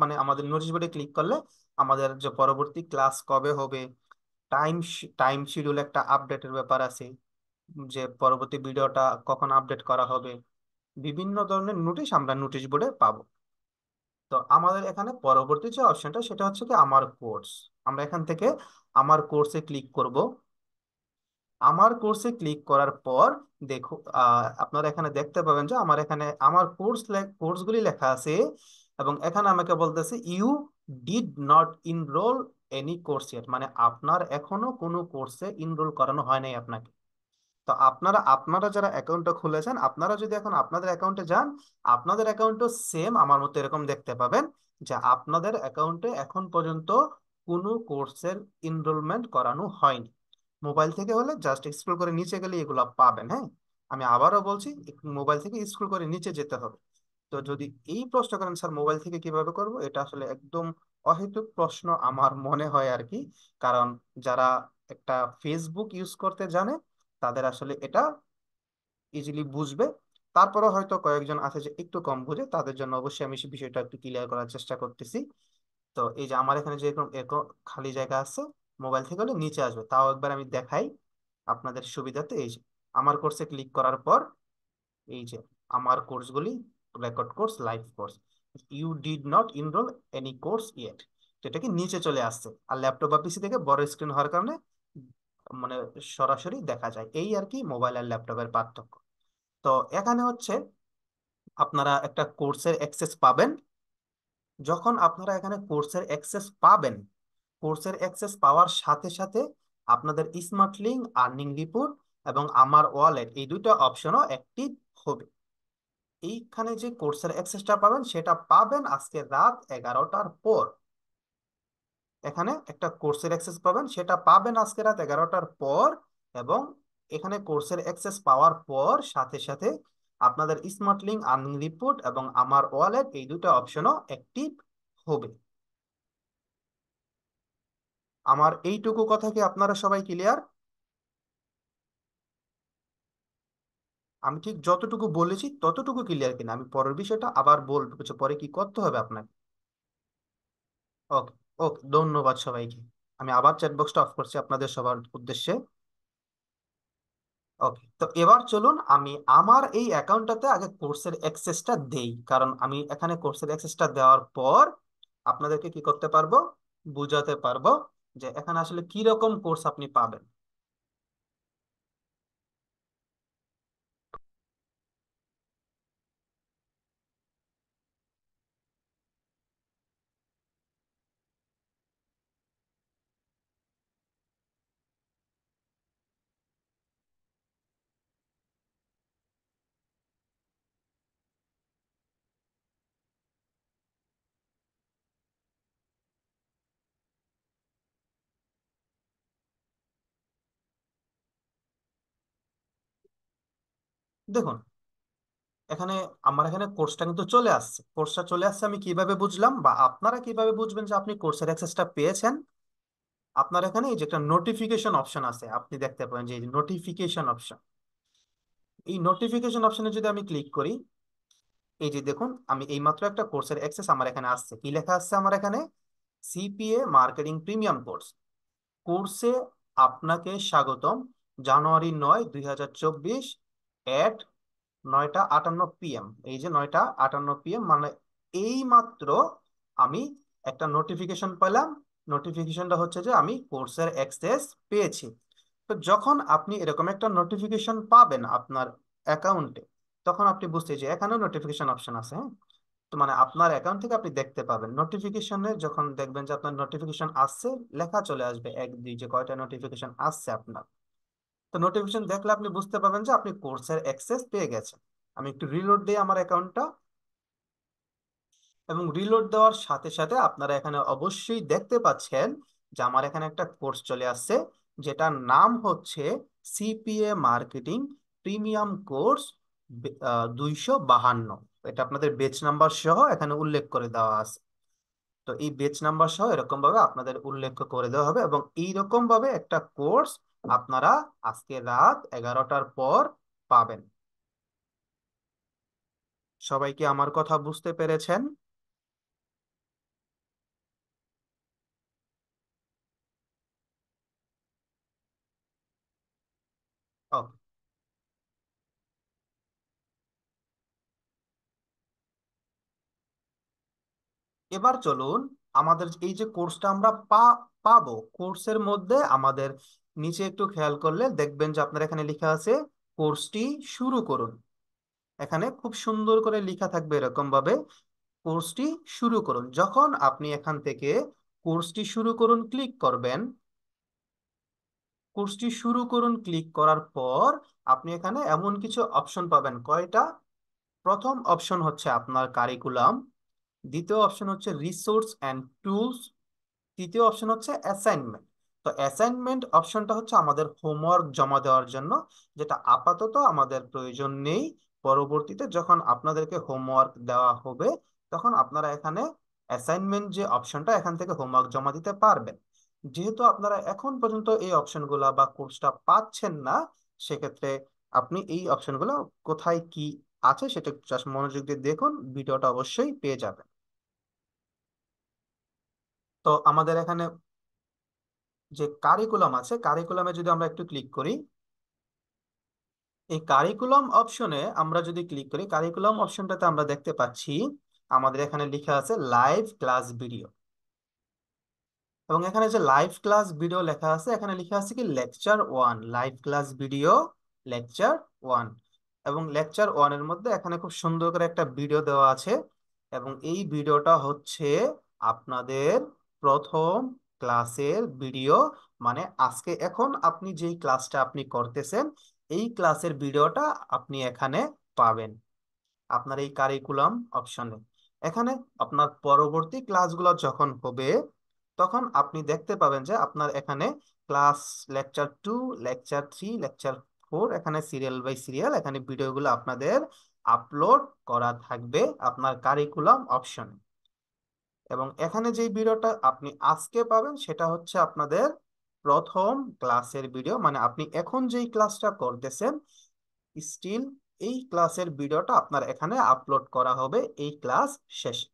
মানে আমাদের নোটিশ বোর্ডে ক্লিক করলে আমাদের যে পরবর্তী ক্লাস কবে হবে টাইম টাইম শিডিউল একটা আপডেটের ব্যাপার আছে যে পরবর্তী ভিডিওটা কখন আপডেট করা হবে বিভিন্ন ধরনের নোটিশ আমরা নোটিশ বোর্ডে পাবো তো আমাদের এখানে পরবর্তী যে অপশনটা সেটা হচ্ছে কি আমার কোর্স আমরা এখান থেকে আমার কোর্সে ক্লিক করব আমার কোর্সে ক্লিক করার পর দেখো আপনারা এখানে দেখতে পাবেন যে আমার এখানে আমার কোর্স কোর্সগুলি লেখা আছে এবং এখানে আমাকে বলতেছে you did not enrol any course yet মানে আপনার এখনো কোনো কোর্সে ইনরোল করানো হয় নাই আপনাকে তো আপনারা আপনারা যারা অ্যাকাউন্টটা খুলেছেন আপনারা যদি এখন আপনাদের অ্যাকাউন্টে যান আপনাদের অ্যাকাউন্টও সেম আমার মতো এরকম দেখতে পাবেন যে আপনাদের অ্যাকাউন্টে এখন পর্যন্ত কোনো কোর্সের ইনরোলমেন্ট করানো হয়নি মোবাইল থেকে হলে জাস্ট স্ক্রল করে নিচে গেলে এগুলা পাবেন হ্যাঁ আমি আবারও বলছি মোবাইল থেকে স্ক্রল করে নিচে যেতে হবে তো যদি এই প্রশ্ন করেন স্যার মোবাইল থেকে কিভাবে করব এটা আসলে একদম অহেতুক প্রশ্ন আমার মনে হয় আর কি কারণ যারা একটা ফেসবুক ইউজ করতে জানে তাদের আসলে এটা ইজিলি বুঝবে তারপরে হয়তো কয়েকজন আছে যে একটু কম বুঝে তাদের জন্য অবশ্যই আমি বিষয়টা একটু ক্লিয়ার করার চেষ্টা করতেছি তো এই যে আমার এখানে যে খালি জায়গা আছে মোবাইল থেকে হলে নিচে আসবে তাও একবার আমি দেখাই আপনাদের সুবিধাতে এই যে আমার কোর্সে ক্লিক করার পর এই যে আমার কোর্সগুলি record course live course you did not enrol any course yet তো এটা কি নিচে চলে আসছে আর ল্যাপটপ বা পিসি থেকে বড় স্ক্রিন হওয়ার কারণে মানে সরাসরি দেখা যায় এই আর কি মোবাইল আর ল্যাপটপের পার্থক্য তো এখানে হচ্ছে আপনারা একটা কোর্সের অ্যাক্সেস পাবেন যখন আপনারা এখানে কোর্সের অ্যাক্সেস পাবেন কোর্সের অ্যাক্সেস পাওয়ার সাথে সাথে আপনাদের স্মার্ট লিঙ্ক আর্নিং রিপোর্ট এবং আমার ওয়ালেট এই দুইটা অপশনও অ্যাক্টিভ হবে এইখানে যে কোর্সের অ্যাক্সেসটা পাবেন সেটা পাবেন আজকে রাত এগারোটার পর এখানে একটা কোর্সের অ্যাক্সেস পাবেন সেটা পাবেন আজকে রাত এগারোটার পর এবং এখানে কোর্সের অ্যাক্সেস পাওয়ার পর সাথে সাথে আপনাদের স্মার্ট লিঙ্ক আর্নিং রিপোর্ট এবং আমার ওয়ালেট এই দুটো অপশনও অ্যাক্টিভ হবে আমার এইটুকু কথা কি আপনারা সবাই ক্লিয়ার আমি ঠিক যতটুকু বলেছি ততটুকু ক্লিয়ার কিনা আমি পরের বিষয়টা আবার বলবো পরে কি করতে হবে আপনাকে ওকে ওকে ধন্যবাদ সবাইকে আমি আবার চ্যাটবক্সটা অফ করছি আপনাদের সবার উদ্দেশ্যে ওকে তো এবার চলুন আমি আমার এই অ্যাকাউন্টটাতে আগে কোর্সের অ্যাক্সেসটা দেই কারণ আমি এখানে কোর্সের অ্যাক্সেসটা দেওয়ার পর আপনাদেরকে কি করতে পারবো বুঝাতে পারবো যে এখন আসলে কি রকম কোর্স আপনি পাবেন দেখুন এখানে আমার এখানে কোর্সটা কিন্তু চলে আসছে কোর্সটা চলে আসছে আমি কিভাবে বুঝলাম বা আপনারা কিভাবে বুঝবেন যে আপনি কোর্সের অ্যাক্সেসটা পেয়েছেন আপনার এখানে এই যে একটা নোটিফিকেশন অপশন আছে আপনি দেখতে পাবেন যে নোটিফিকেশন অপশন এই নোটিফিকেশন অপশনে যদি আমি ক্লিক করি এই যে দেখুন আমি এইমাত্র একটা কোর্সের অ্যাক্সেস আমার এখানে আসছে কি লেখা আসছে আমার এখানে সিপিএ মার্কেটিং প্রিমিয়াম কোর্স কোর্সে আপনাকে স্বাগতম জানুয়ারি নয় দুই এট নয়টা আটান্ন পিএম এই যে নয়টা আটান্ন পিএম মানে এই মাত্র আমি একটা নোটিফিকেশন পেলাম নোটিফিকেশনটা হচ্ছে যে আমি কোর্সের অ্যাক্সেস পেয়েছি তো যখন আপনি এরকম একটা নোটিফিকেশন পাবেন আপনার অ্যাকাউন্টে তখন আপনি বুঝতে যে এখানেও নোটিফিকেশন অপশন আছে হ্যাঁ তো মানে আপনার অ্যাকাউন্ট থেকে আপনি দেখতে পাবেন নোটিফিকেশনে যখন দেখবেন যে আপনার নোটিফিকেশন আসছে লেখা চলে আসবে এক দুই যে কয়টা নোটিফিকেশন আসছে আপনার তো নোটিফিকেশন দেখলে আপনি বুঝতে পারবেন যে আপনি কোর্সের অ্যাক্সেস পেয়ে গেছেন আমি একটু রিলোড দিই আমার অ্যাকাউন্টটা এবং রিলোড দেওয়ার সাথে সাথে আপনারা এখানে অবশ্যই দেখতে পাচ্ছেন যে আমার এখানে একটা কোর্স চলে আসছে যেটার নাম হচ্ছে সিপিএ মার্কেটিং প্রিমিয়াম কোর্স দুইশো বাহান্ন এটা আপনাদের বেচ নাম্বার সহ এখানে উল্লেখ করে দেওয়া আছে তো এই বেচ নাম্বার সহ এরকম ভাবে আপনাদের উল্লেখ করে দেওয়া হবে এবং এইরকম ভাবে একটা কোর্স আপনারা আজকে রাত এগারোটার পর পাবেন সবাই কি আমার কথা বুঝতে পেরেছেন এবার চলুন আমাদের এই যে কোর্সটা আমরা পা পাবো কোর্সের মধ্যে আমাদের নিচে একটু খেয়াল করলে দেখবেন যে আপনার এখানে লেখা আছে কোর্সটি শুরু করুন এখানে খুব সুন্দর করে লেখা থাকবে এরকম ভাবে কোর্সটি শুরু করুন যখন আপনি এখান থেকে কোর্সটি শুরু করুন ক্লিক করবেন কোর্সটি শুরু করুন ক্লিক করার পর আপনি এখানে এমন কিছু অপশন পাবেন কয়টা প্রথম অপশন হচ্ছে আপনার কারিকুলাম দ্বিতীয় অপশন হচ্ছে রিসোর্স অ্যান্ড টুলস তৃতীয় অপশন হচ্ছে অ্যাসাইনমেন্ট তো অ্যাসাইনমেন্ট অপশনটা হচ্ছে আমাদের হোমওয়ার্ক জমা দেওয়ার জন্য যেটা আপাতত আমাদের প্রয়োজন নেই পরবর্তীতে যখন আপনাদেরকে হোমওয়ার্ক দেওয়া হবে তখন আপনারা এখানে অ্যাসাইনমেন্ট যে অপশনটা এখান থেকে হোমওয়ার্ক জমা দিতে পারবেন যেহেতু আপনারা এখন পর্যন্ত এই অপশনগুলা বা কোর্সটা পাচ্ছেন না সেক্ষেত্রে আপনি এই অপশনগুলো কোথায় কি আছে সেটা একটু মনোযোগ দিয়ে দেখুন ভিডিওটা অবশ্যই পেয়ে যাবেন তো আমাদের এখানে যে কারিকুলাম আছে কারিকুলামে যদি আমরা একটু ক্লিক করি এই কারিকুলাম অপশনে আমরা যদি ক্লিক করি কারিকুলাম অপশনটাতে আমরা দেখতে পাচ্ছি আমাদের এখানে লেখা আছে লাইভ ক্লাস ভিডিও এবং এখানে যে লাইভ ক্লাস ভিডিও লেখা আছে এখানে লেখা আছে কি lecture one live class video lecture one এবং লেকচার ওয়ান এর মধ্যে এখানে খুব সুন্দর করে একটা ভিডিও দেওয়া আছে এবং এই ভিডিওটা হচ্ছে আপনাদের প্রথম ক্লাসের ভিডিও মানে আজকে এখন আপনি যেই ক্লাসটা আপনি করতেছেন এই ক্লাসের ভিডিওটা আপনি এখানে পাবেন আপনার এই কারিকুলাম অপশনে এখানে আপনার পরবর্তী ক্লাসগুলো যখন হবে তখন আপনি দেখতে পাবেন যে আপনার এখানে class lecture two lecture three lecture four এখানে সিরিয়াল বাই সিরিয়াল এখানে ভিডিওগুলো আপনাদের আপলোড করা থাকবে আপনার কারিকুলাম অপশনে এবং এখানে যে ভিডিওটা আপনি আজকে পাবেন সেটা হচ্ছে আপনাদের প্রথম ক্লাসের ভিডিও মানে আপনি এখন যেই ক্লাসটা করতেছেন স্টিল এই ক্লাসের ভিডিওটা আপনার এখানে আপলোড করা হবে এই ক্লাস শেষে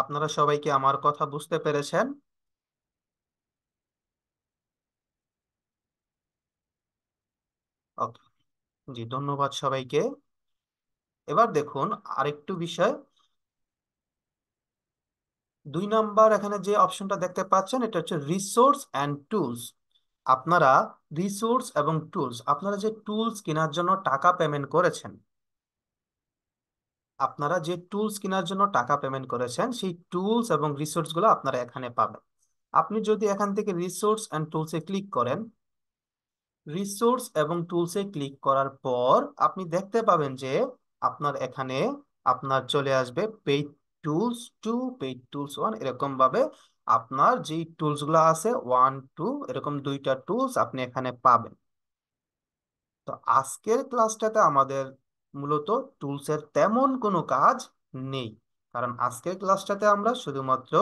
আপনারা সবাইকে আমার কথা বুঝতে পেরেছেন ওকে জি ধন্যবাদ সবাইকে এবার দেখুন আরেকটু বিষয় দুই নাম্বার এখানে যে অপশনটা দেখতে পাচ্ছেন এটা হচ্ছে রিসোর্স অ্যান্ড টুলস আপনারা রিসোর্স এবং টুলস আপনারা যে টুলস কেনার জন্য টাকা পেমেন্ট করেছেন আপনারা যে টুলস কেনার জন্য টাকা পেমেন্ট করেছেন সেই টুলস এবং রিসোর্স গুলো আপনারা এখানে পাবেন আপনি যদি এখান থেকে রিসোর্স অ্যান্ড টুলসে ক্লিক করেন রিসোর্স এবং টুলসে ক্লিক করার পর আপনি দেখতে পাবেন যে আপনার এখানে আপনার চলে আসবে paid tools two paid tools one এরকম ভাবে আপনার যে গুলা আছে ওয়ান টু এরকম দুইটা টুলস আপনি এখানে পাবেন তো আজকের ক্লাসটাতে আমাদের মূলত টুলসের তেমন কোনো কাজ নেই কারণ আজকের ক্লাসটাতে আমরা শুধুমাত্র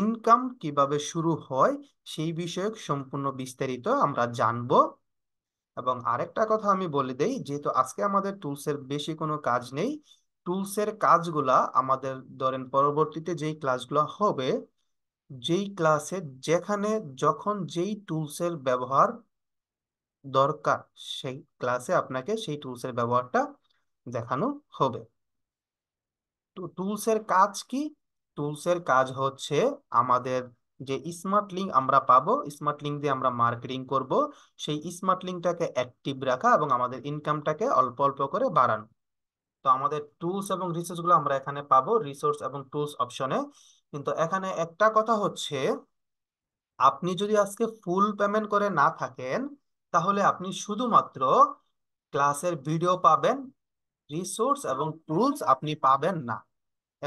ইনকাম কিভাবে শুরু হয় সেই বিষয়ক সম্পূর্ণ বিস্তারিত আমরা জানবো এবং আরেকটা কথা আমি বলে দেই যেহেতু আজকে আমাদের টুলসের বেশি কোনো কাজ নেই টুলসের কাজগুলা আমাদের ধরেন পরবর্তীতে যেই ক্লাসগুলো হবে যেই ক্লাসে যেখানে যখন যেই টুলসের ব্যবহার দরকার সেই ক্লাসে আপনাকে সেই টুলসের ব্যবহারটা দেখানো হবে তো টুলসের কাজ কি টুলসের কাজ হচ্ছে আমাদের যে স্মার্ট লিঙ্ক আমরা পাবো স্মার্ট লিঙ্ক দিয়ে আমরা মার্কেটিং করব সেই স্মার্ট লিঙ্কটাকে অ্যাক্টিভ রাখা এবং আমাদের ইনকামটাকে অল্প অল্প করে বাড়ানো তো আমাদের টুলস এবং রিসোর্সগুলো আমরা এখানে পাবো রিসোর্স এবং টুলস অপশনে কিন্তু এখানে একটা কথা হচ্ছে আপনি যদি আজকে ফুল পেমেন্ট করে না থাকেন তাহলে আপনি শুধুমাত্র ক্লাসের ভিডিও পাবেন রিসোর্স এবং টুলস আপনি পাবেন না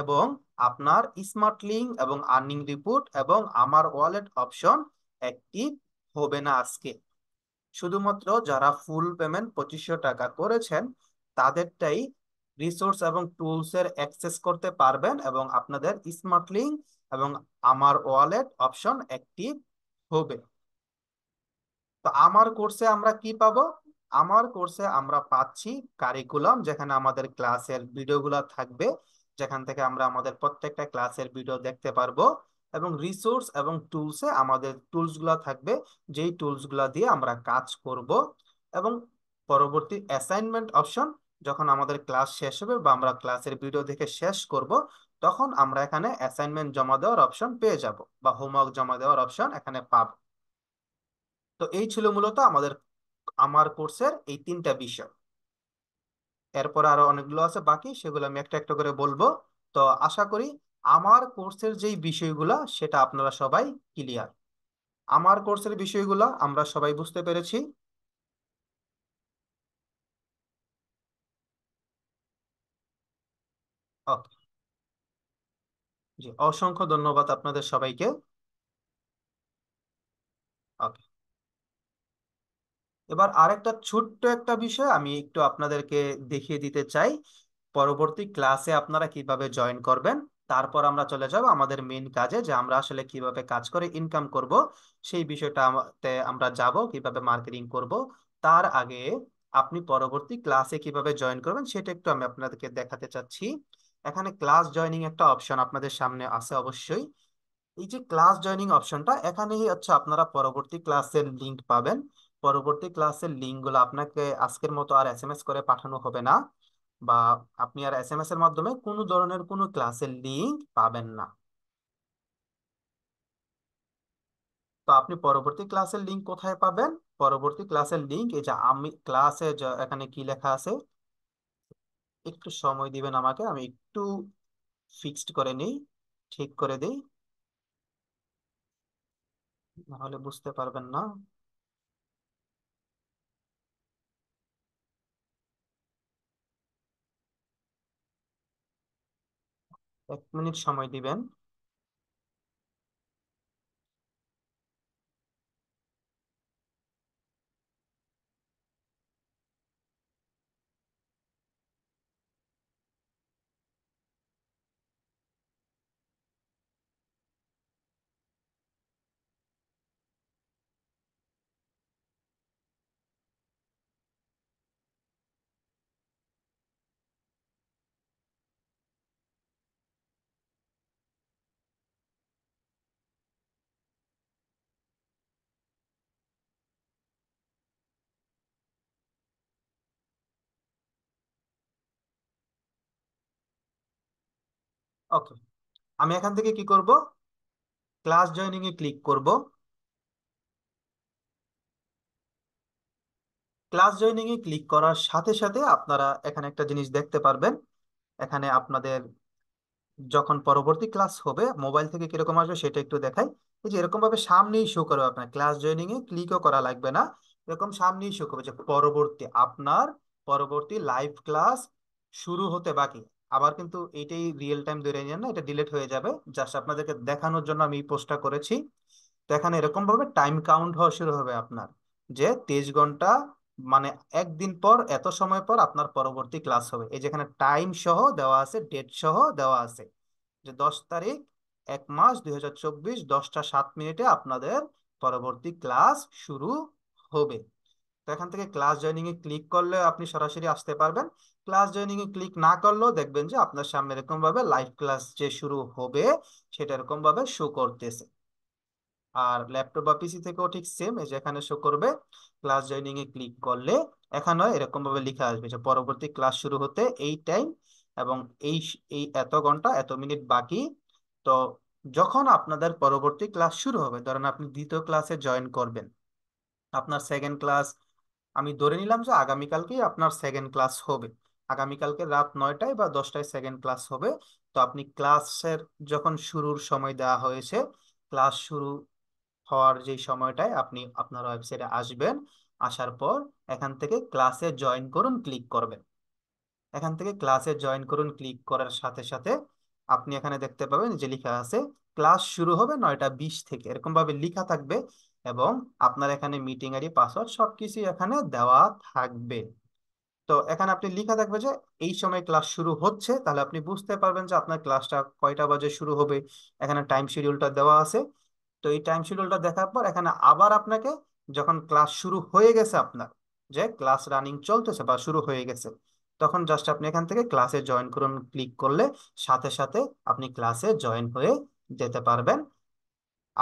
এবং আপনার স্মার্ট লিঙ্ক এবং আর্নিং রিপোর্ট এবং আমার ওয়ালেট অপশন অ্যাক্টিভ হবে না আজকে শুধুমাত্র যারা ফুল পেমেন্ট পঁচিশশো টাকা করেছেন তাদেরটাই রিসোর্স এবং টুলসের অ্যাক্সেস করতে পারবেন এবং আপনাদের স্মার্ট লিঙ্ক এবং আমার ওয়ালেট অপশন অ্যাক্টিভ হবে তো আমার কোর্সে আমরা কি পাবো আমার কোর্সে আমরা পাচ্ছি কারিকুলাম যেখানে আমাদের ক্লাসের ভিডিওগুলো থাকবে যেখান থেকে আমরা আমাদের প্রত্যেকটা ক্লাসের ভিডিও দেখতে পারবো এবং রিসোর্স এবং টুলসে আমাদের টুলসগুলো থাকবে যেই টুলসগুলো দিয়ে আমরা কাজ করব এবং পরবর্তী অ্যাসাইনমেন্ট অপশন যখন আমাদের ক্লাস শেষ হবে বা আমরা ক্লাসের ভিডিও দেখে শেষ করব তখন আমরা এখানে অ্যাসাইনমেন্ট জমা দেওয়ার অপশন পেয়ে যাব বা হোমওয়ার্ক জমা দেওয়ার অপশন এখানে পাব তো এই ছিল মূলত আমাদের আমার কোর্সের এই তিনটা বিষয় এরপর আরো অনেকগুলো আছে বাকি সেগুলো আমি একটা একটা করে বলবো তো আশা করি আমার কোর্সের যেই বিষয়গুলো সেটা আপনারা সবাই ক্লিয়ার আমার কোর্সের বিষয়গুলো আমরা সবাই বুঝতে পেরেছি জি অসংখ্য ধন্যবাদ আপনাদের সবাইকে এবার আরেকটা ছোট্ট একটা বিষয় আমি একটু আপনাদেরকে দেখিয়ে দিতে চাই পরবর্তী ক্লাসে আপনারা কিভাবে জয়েন করবেন তারপর আমরা চলে যাব আমাদের মেন কাজে যে আমরা আসলে কিভাবে কাজ করে ইনকাম করব সেই বিষয়টাতে আমরা যাব কিভাবে মার্কেটিং করব তার আগে আপনি পরবর্তী ক্লাসে কিভাবে জয়েন করবেন সেটা একটু আমি আপনাদেরকে দেখাতে চাচ্ছি এখানে ক্লাস জয়নিং একটা অপশন আপনাদের সামনে আছে অবশ্যই এই যে ক্লাস জয়নিং অপশনটা এখানেই হচ্ছে আপনারা পরবর্তী ক্লাসের লিংক পাবেন পরবর্তী ক্লাসের লিঙ্কগুলো আপনাকে আজকের মতো আর এস এম এস করে পাঠানো হবে না বা আপনি আর এস এম এস এর মাধ্যমে কোনো ধরনের কোনো ক্লাসের লিঙ্ক পাবেন না তো আপনি পরবর্তী ক্লাসের লিঙ্ক কোথায় পাবেন পরবর্তী ক্লাসের লিঙ্ক এই যে আমি ক্লাসে এখানে কি লেখা আছে একটু সময় দিবেন আমাকে আমি একটু ফিক্সড করে নিই ঠিক করে দিই নাহলে বুঝতে পারবেন না এক মিনিট সময় দিবেন ওকে আমি এখান থেকে কি করব ক্লাস জয়নিং এ ক্লিক করব ক্লাস জয়নিং এ ক্লিক করার সাথে সাথে আপনারা এখানে একটা জিনিস দেখতে পারবেন এখানে আপনাদের যখন পরবর্তী ক্লাস হবে মোবাইল থেকে কিরকম আসবে সেটা একটু দেখাই এই যে এরকম ভাবে সামনেই শো করবে আপনার ক্লাস জয়নিং এ ক্লিকও করা লাগবে না এরকম সামনেই শো করবে যে পরবর্তী আপনার পরবর্তী লাইভ ক্লাস শুরু হতে বাকি আবার কিন্তু এটাই রিয়েল টাইম ধরে নিয়ে না এটা ডিলেট হয়ে যাবে জাস্ট আপনাদেরকে দেখানোর জন্য আমি এই পোস্টটা করেছি তো এখানে এরকম ভাবে টাইম কাউন্ট হওয়া শুরু হবে আপনার যে তেইশ ঘন্টা মানে একদিন পর এত সময় পর আপনার পরবর্তী ক্লাস হবে এই যেখানে টাইম সহ দেওয়া আছে ডেট সহ দেওয়া আছে যে দশ তারিখ এক মাস দুই হাজার চব্বিশ দশটা সাত মিনিটে আপনাদের পরবর্তী ক্লাস শুরু হবে তো এখান থেকে ক্লাস জয়নিং এ ক্লিক করলে আপনি সরাসরি আসতে পারবেন ক্লাস জয়নিং এ ক্লিক না করলেও দেখবেন যে আপনার সামনে এরকম ভাবে লাইভ ক্লাস যে শুরু হবে সেটা এরকম ভাবে শো করতেছে আর ল্যাপটপ বা পিসি থেকেও ঠিক সেম এই যে এখানে শো করবে ক্লাস জয়নিং এ ক্লিক করলে এখানে এরকম ভাবে লেখা আসবে যে পরবর্তী ক্লাস শুরু হতে এই টাইম এবং এই এই এত ঘন্টা এত মিনিট বাকি তো যখন আপনাদের পরবর্তী ক্লাস শুরু হবে ধরেন আপনি দ্বিতীয় ক্লাসে জয়েন করবেন আপনার সেকেন্ড ক্লাস আমি ধরে নিলাম যে আগামীকালকেই আপনার সেকেন্ড ক্লাস হবে আগামীকালকে রাত নয়টায় বা দশটায় সেকেন্ড ক্লাস হবে তো আপনি ক্লাসের যখন শুরুর সময় দেওয়া হয়েছে ক্লাস শুরু হওয়ার যে সময়টায় আপনি আপনার ওয়েবসাইটে আসবেন আসার পর এখান থেকে ক্লাসে জয়েন করুন ক্লিক করবেন এখান থেকে ক্লাসে জয়েন করুন ক্লিক করার সাথে সাথে আপনি এখানে দেখতে পাবেন যে লেখা আছে ক্লাস শুরু হবে নয়টা বিশ থেকে এরকম ভাবে লেখা থাকবে এবং আপনার এখানে মিটিং আইডি পাসওয়ার্ড সবকিছু এখানে দেওয়া থাকবে তো এখানে আপনি লিখা থাকবে যে এই সময় ক্লাস শুরু হচ্ছে তাহলে আপনি বুঝতে পারবেন যে আপনার ক্লাসটা কয়টা বাজে শুরু হবে এখানে টাইম শিডিউলটা দেওয়া আছে তো এই টাইম শিডিউলটা দেখার পর এখানে আবার আপনাকে যখন ক্লাস শুরু হয়ে গেছে আপনার যে ক্লাস রানিং চলতেছে বা শুরু হয়ে গেছে তখন জাস্ট আপনি এখান থেকে ক্লাসে জয়েন করুন ক্লিক করলে সাথে সাথে আপনি ক্লাসে জয়েন হয়ে যেতে পারবেন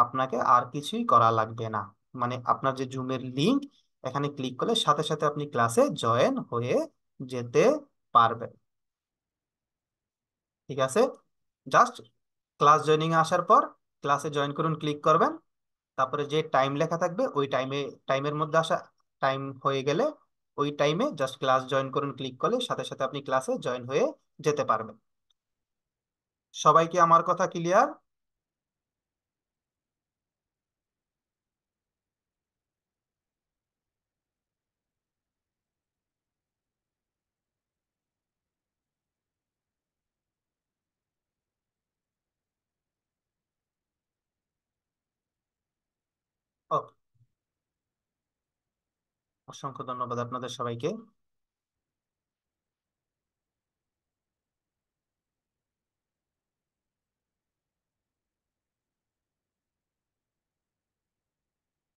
আপনাকে আর কিছুই করা লাগবে না মানে আপনার যে জুমের লিঙ্ক এখানে ক্লিক করলে সাথে সাথে আপনি ক্লাসে জয়েন হয়ে যেতে পারবেন ঠিক আছে জাস্ট ক্লাস জয়নিং আসার পর ক্লাসে জয়েন করুন ক্লিক করবেন তারপরে যে টাইম লেখা থাকবে ওই টাইমে টাইমের মধ্যে আসা টাইম হয়ে গেলে ওই টাইমে জাস্ট ক্লাস জয়েন করুন ক্লিক করলে সাথে সাথে আপনি ক্লাসে জয়েন হয়ে যেতে পারবেন সবাইকে আমার কথা ক্লিয়ার অসংখ্য ধন্যবাদ আপনাদের সবাইকে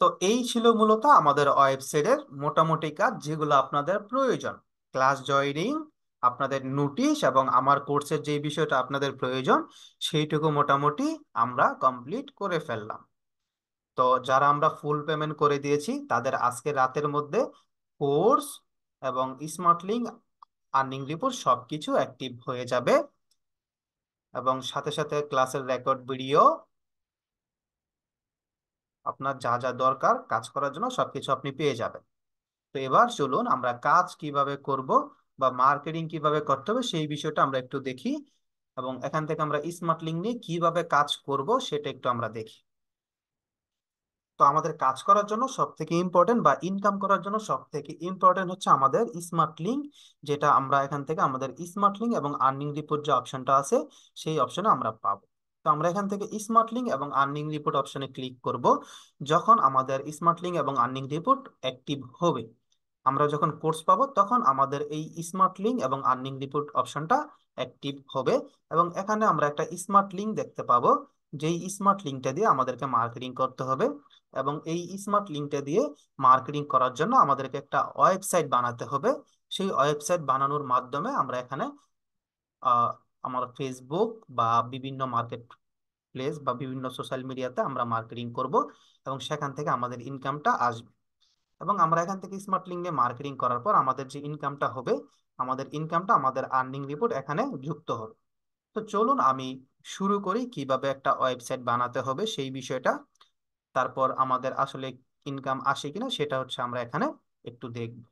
তো এই ছিল মূলত আমাদের ওয়েবসাইটের মোটামুটি কাজ যেগুলো আপনাদের প্রয়োজন ক্লাস জয়নিং আপনাদের নোটিশ এবং আমার কোর্সের যে বিষয়টা আপনাদের প্রয়োজন সেইটুকু মোটামুটি আমরা কমপ্লিট করে ফেললাম তো যারা আমরা ফুল পেমেন্ট করে দিয়েছি তাদের আজকে রাতের মধ্যে কোর্স এবং স্মার্ট লিঙ্ক আর্নিং রিপোর্ট সবকিছু অ্যাক্টিভ হয়ে যাবে এবং সাথে সাথে ক্লাসের রেকর্ড ভিডিও আপনার যা যা দরকার কাজ করার জন্য সবকিছু আপনি পেয়ে যাবেন তো এবার চলুন আমরা কাজ কিভাবে করব বা মার্কেটিং কিভাবে করতে হবে সেই বিষয়টা আমরা একটু দেখি এবং এখান থেকে আমরা স্মার্ট লিঙ্ক নিয়ে কিভাবে কাজ করব সেটা একটু আমরা দেখি তো আমাদের কাজ করার জন্য সব থেকে ইম্পর্টেন্ট বা ইনকাম করার জন্য সব থেকে ইম্পর্টেন্ট হচ্ছে আমাদের স্মার্ট লিঙ্ক যেটা আমরা এখান থেকে আমাদের স্মার্ট লিঙ্ক এবং আর্নিং রিপোর্ট যে অপশনটা আছে সেই অপশনে আমরা পাবো তো আমরা এখান থেকে স্মার্ট লিঙ্ক এবং আর্নিং রিপোর্ট অপশনে ক্লিক করব যখন আমাদের স্মার্ট লিঙ্ক এবং আর্নিং রিপোর্ট অ্যাক্টিভ হবে আমরা যখন কোর্স পাবো তখন আমাদের এই স্মার্ট লিঙ্ক এবং আর্নিং রিপোর্ট অপশনটা অ্যাক্টিভ হবে এবং এখানে আমরা একটা স্মার্ট লিঙ্ক দেখতে পাবো যেই স্মার্ট লিঙ্কটা দিয়ে আমাদেরকে মার্কেটিং করতে হবে এবং এই স্মার্ট লিঙ্কটা দিয়ে মার্কেটিং করার জন্য আমাদেরকে একটা ওয়েবসাইট বানাতে হবে সেই ওয়েবসাইট বানানোর মাধ্যমে আমরা এখানে আমার ফেসবুক বা বিভিন্ন মার্কেট প্লেস বা বিভিন্ন সোশ্যাল মিডিয়াতে আমরা মার্কেটিং করব এবং সেখান থেকে আমাদের ইনকামটা আসবে এবং আমরা এখান থেকে স্মার্ট লিঙ্ক নিয়ে মার্কেটিং করার পর আমাদের যে ইনকামটা হবে আমাদের ইনকামটা আমাদের আর্নিং রিপোর্ট এখানে যুক্ত হবে তো চলুন আমি শুরু করি কিভাবে একটা ওয়েবসাইট বানাতে হবে সেই বিষয়টা তারপর আমাদের আসলে ইনকাম আসে কিনা সেটা হচ্ছে আমরা এখানে একটু দেখব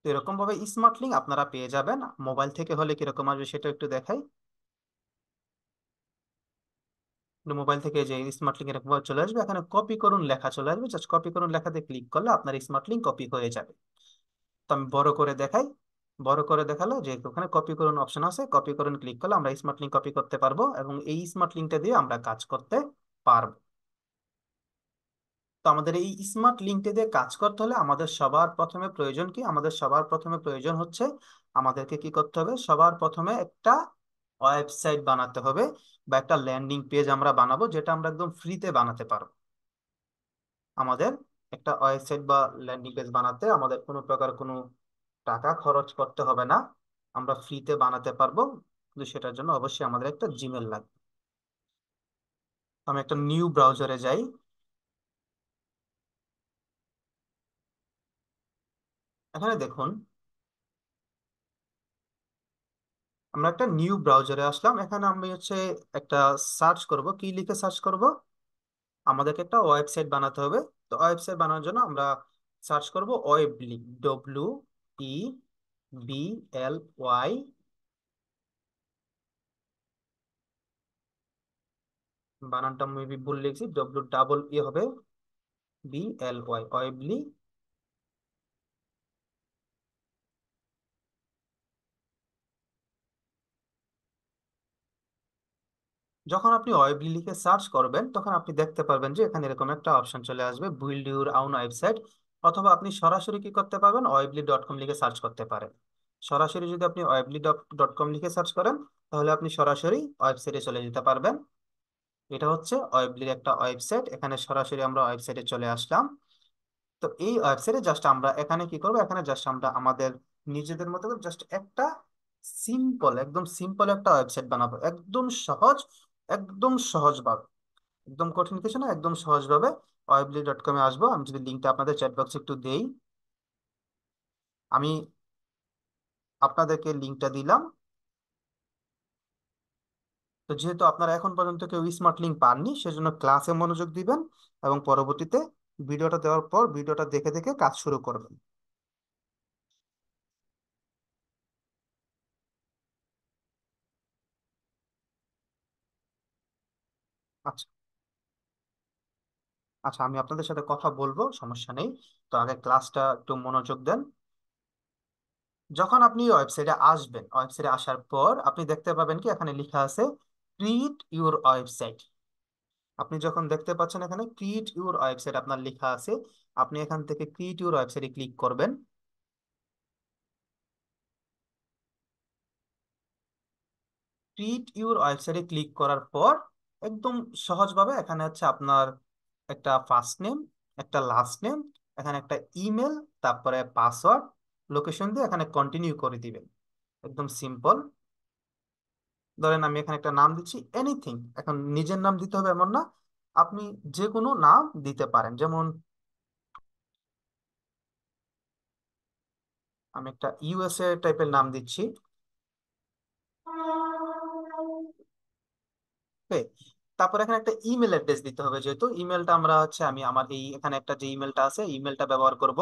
তো এরকম ভাবে স্মার্ট লিঙ্ক আপনারা পেয়ে যাবেন মোবাইল থেকে হলে কিরকম আসবে সেটা একটু দেখাই মোবাইল থেকে যে স্মার্ট লিঙ্ক এরকম চলে আসবে এখানে কপি করুন লেখা চলে আসবে জাস্ট কপি করুন লেখাতে ক্লিক করলে আপনার স্মার্ট লিঙ্ক কপি হয়ে যাবে তো আমি বড় করে দেখাই বড় করে দেখালো যে ওখানে কপি করুন অপশন আছে কপি করুন ক্লিক করলে আমরা স্মার্ট লিঙ্ক কপি করতে পারবো এবং এই স্মার্ট লিঙ্কটা দিয়ে আমরা কাজ করতে পারবো তো আমাদের এই স্মার্ট লিঙ্কটা দিয়ে কাজ করতে হলে আমাদের সবার প্রথমে প্রয়োজন কি আমাদের সবার প্রথমে প্রয়োজন হচ্ছে আমাদেরকে কি করতে হবে সবার প্রথমে একটা ওয়েবসাইট বানাতে হবে বা একটা ল্যান্ডিং পেজ আমরা বানাবো যেটা আমরা একদম ফ্রিতে বানাতে পারবো আমাদের একটা ওয়েবসাইট বা ল্যান্ডিং পেজ বানাতে আমাদের কোনো প্রকার কোনো টাকা খরচ করতে হবে না আমরা ফ্রিতে বানাতে পারবো কিন্তু সেটার জন্য অবশ্যই আমাদের একটা জিমেল লাগবে আমি একটা নিউ ব্রাউজারে যাই এখানে দেখুন আমরা একটা নিউ ব্রাউজারে আসলাম এখানে আমি হচ্ছে একটা সার্চ করব কি লিখে সার্চ করব আমাদেরকে একটা ওয়েবসাইট বানাতে হবে তো ওয়েবসাইট বানানোর জন্য আমরা সার্চ করব Weebly W E B L Y বানানটা মেবি ভুল লিখছি ডব্লিউ ডাবল ই হবে বি এল ওয়াই অয়েবলি যখন আপনি ওয়েবলি লিখে সার্চ করবেন তখন আপনি দেখতে পারবেন যে এখানে এরকম একটা অপশন চলে আসবে বিল্ড ইউর আউন ওয়েবসাইট অথবা আপনি সরাসরি কি করতে পারবেন ওয়েবলি ডট কম লিখে সার্চ করতে পারেন সরাসরি যদি আপনি ওয়েবলি ডট কম লিখে সার্চ করেন তাহলে আপনি সরাসরি ওয়েবসাইটে চলে যেতে পারবেন এটা হচ্ছে ওয়েবলির একটা ওয়েবসাইট এখানে সরাসরি আমরা ওয়েবসাইটে চলে আসলাম তো এই ওয়েবসাইটে জাস্ট আমরা এখানে কি করব এখানে জাস্ট আমরা আমাদের নিজেদের মতো করে জাস্ট একটা সিম্পল একদম সিম্পল একটা ওয়েবসাইট বানাবো একদম সহজ একদম সহজভাবে একদম কঠিন কিছু না একদম সহজভাবে অয়েবলি ডট কমে আসবো আমি যদি লিঙ্কটা আপনাদের চ্যাট বক্সে একটু দেই আমি আপনাদেরকে লিঙ্কটা দিলাম তো যেহেতু আপনারা এখন পর্যন্ত কেউ স্মার্ট লিঙ্ক পাননি সেজন্য ক্লাসে মনোযোগ দিবেন এবং পরবর্তীতে ভিডিওটা দেওয়ার পর ভিডিওটা দেখে দেখে কাজ শুরু করবেন আচ্ছা আচ্ছা আমি আপনাদের সাথে কথা বলবো সমস্যা নেই তো আগে ক্লাসটা একটু মনোযোগ দেন যখন আপনি ওয়েবসাইটে আসবেন ওয়েবসাইটে আসার পর আপনি দেখতে পাবেন কি এখানে লেখা আছে ক্রিয়েট ইউর ওয়েবসাইট আপনি যখন দেখতে পাচ্ছেন এখানে ক্রিয়েট ইউর ওয়েবসাইট আপনার লেখা আছে আপনি এখান থেকে ক্রিয়েট ইউর ওয়েবসাইটে ক্লিক করবেন ক্রিয়েট ইউর ওয়েবসাইটে ক্লিক করার পর একদম সহজভাবে এখানে হচ্ছে আপনার একটা ফার্স্ট নেম একটা লাস্ট নেম এখানে একটা ইমেল তারপরে পাসওয়ার্ড লোকেশন দিয়ে এখানে কন্টিনিউ করে দিবেন একদম সিম্পল ধরেন আমি এখানে একটা নাম দিচ্ছি এনিথিং এখন নিজের নাম দিতে হবে এমন না আপনি যে কোনো নাম দিতে পারেন যেমন আমি একটা ইউএসএ টাইপের নাম দিচ্ছি তারপর এখানে একটা ইমেল অ্যাড্রেস দিতে হবে যেহেতু ইমেলটা আমরা হচ্ছে আমি আমার এই এখানে একটা যে ইমেলটা আছে ইমেলটা ব্যবহার করব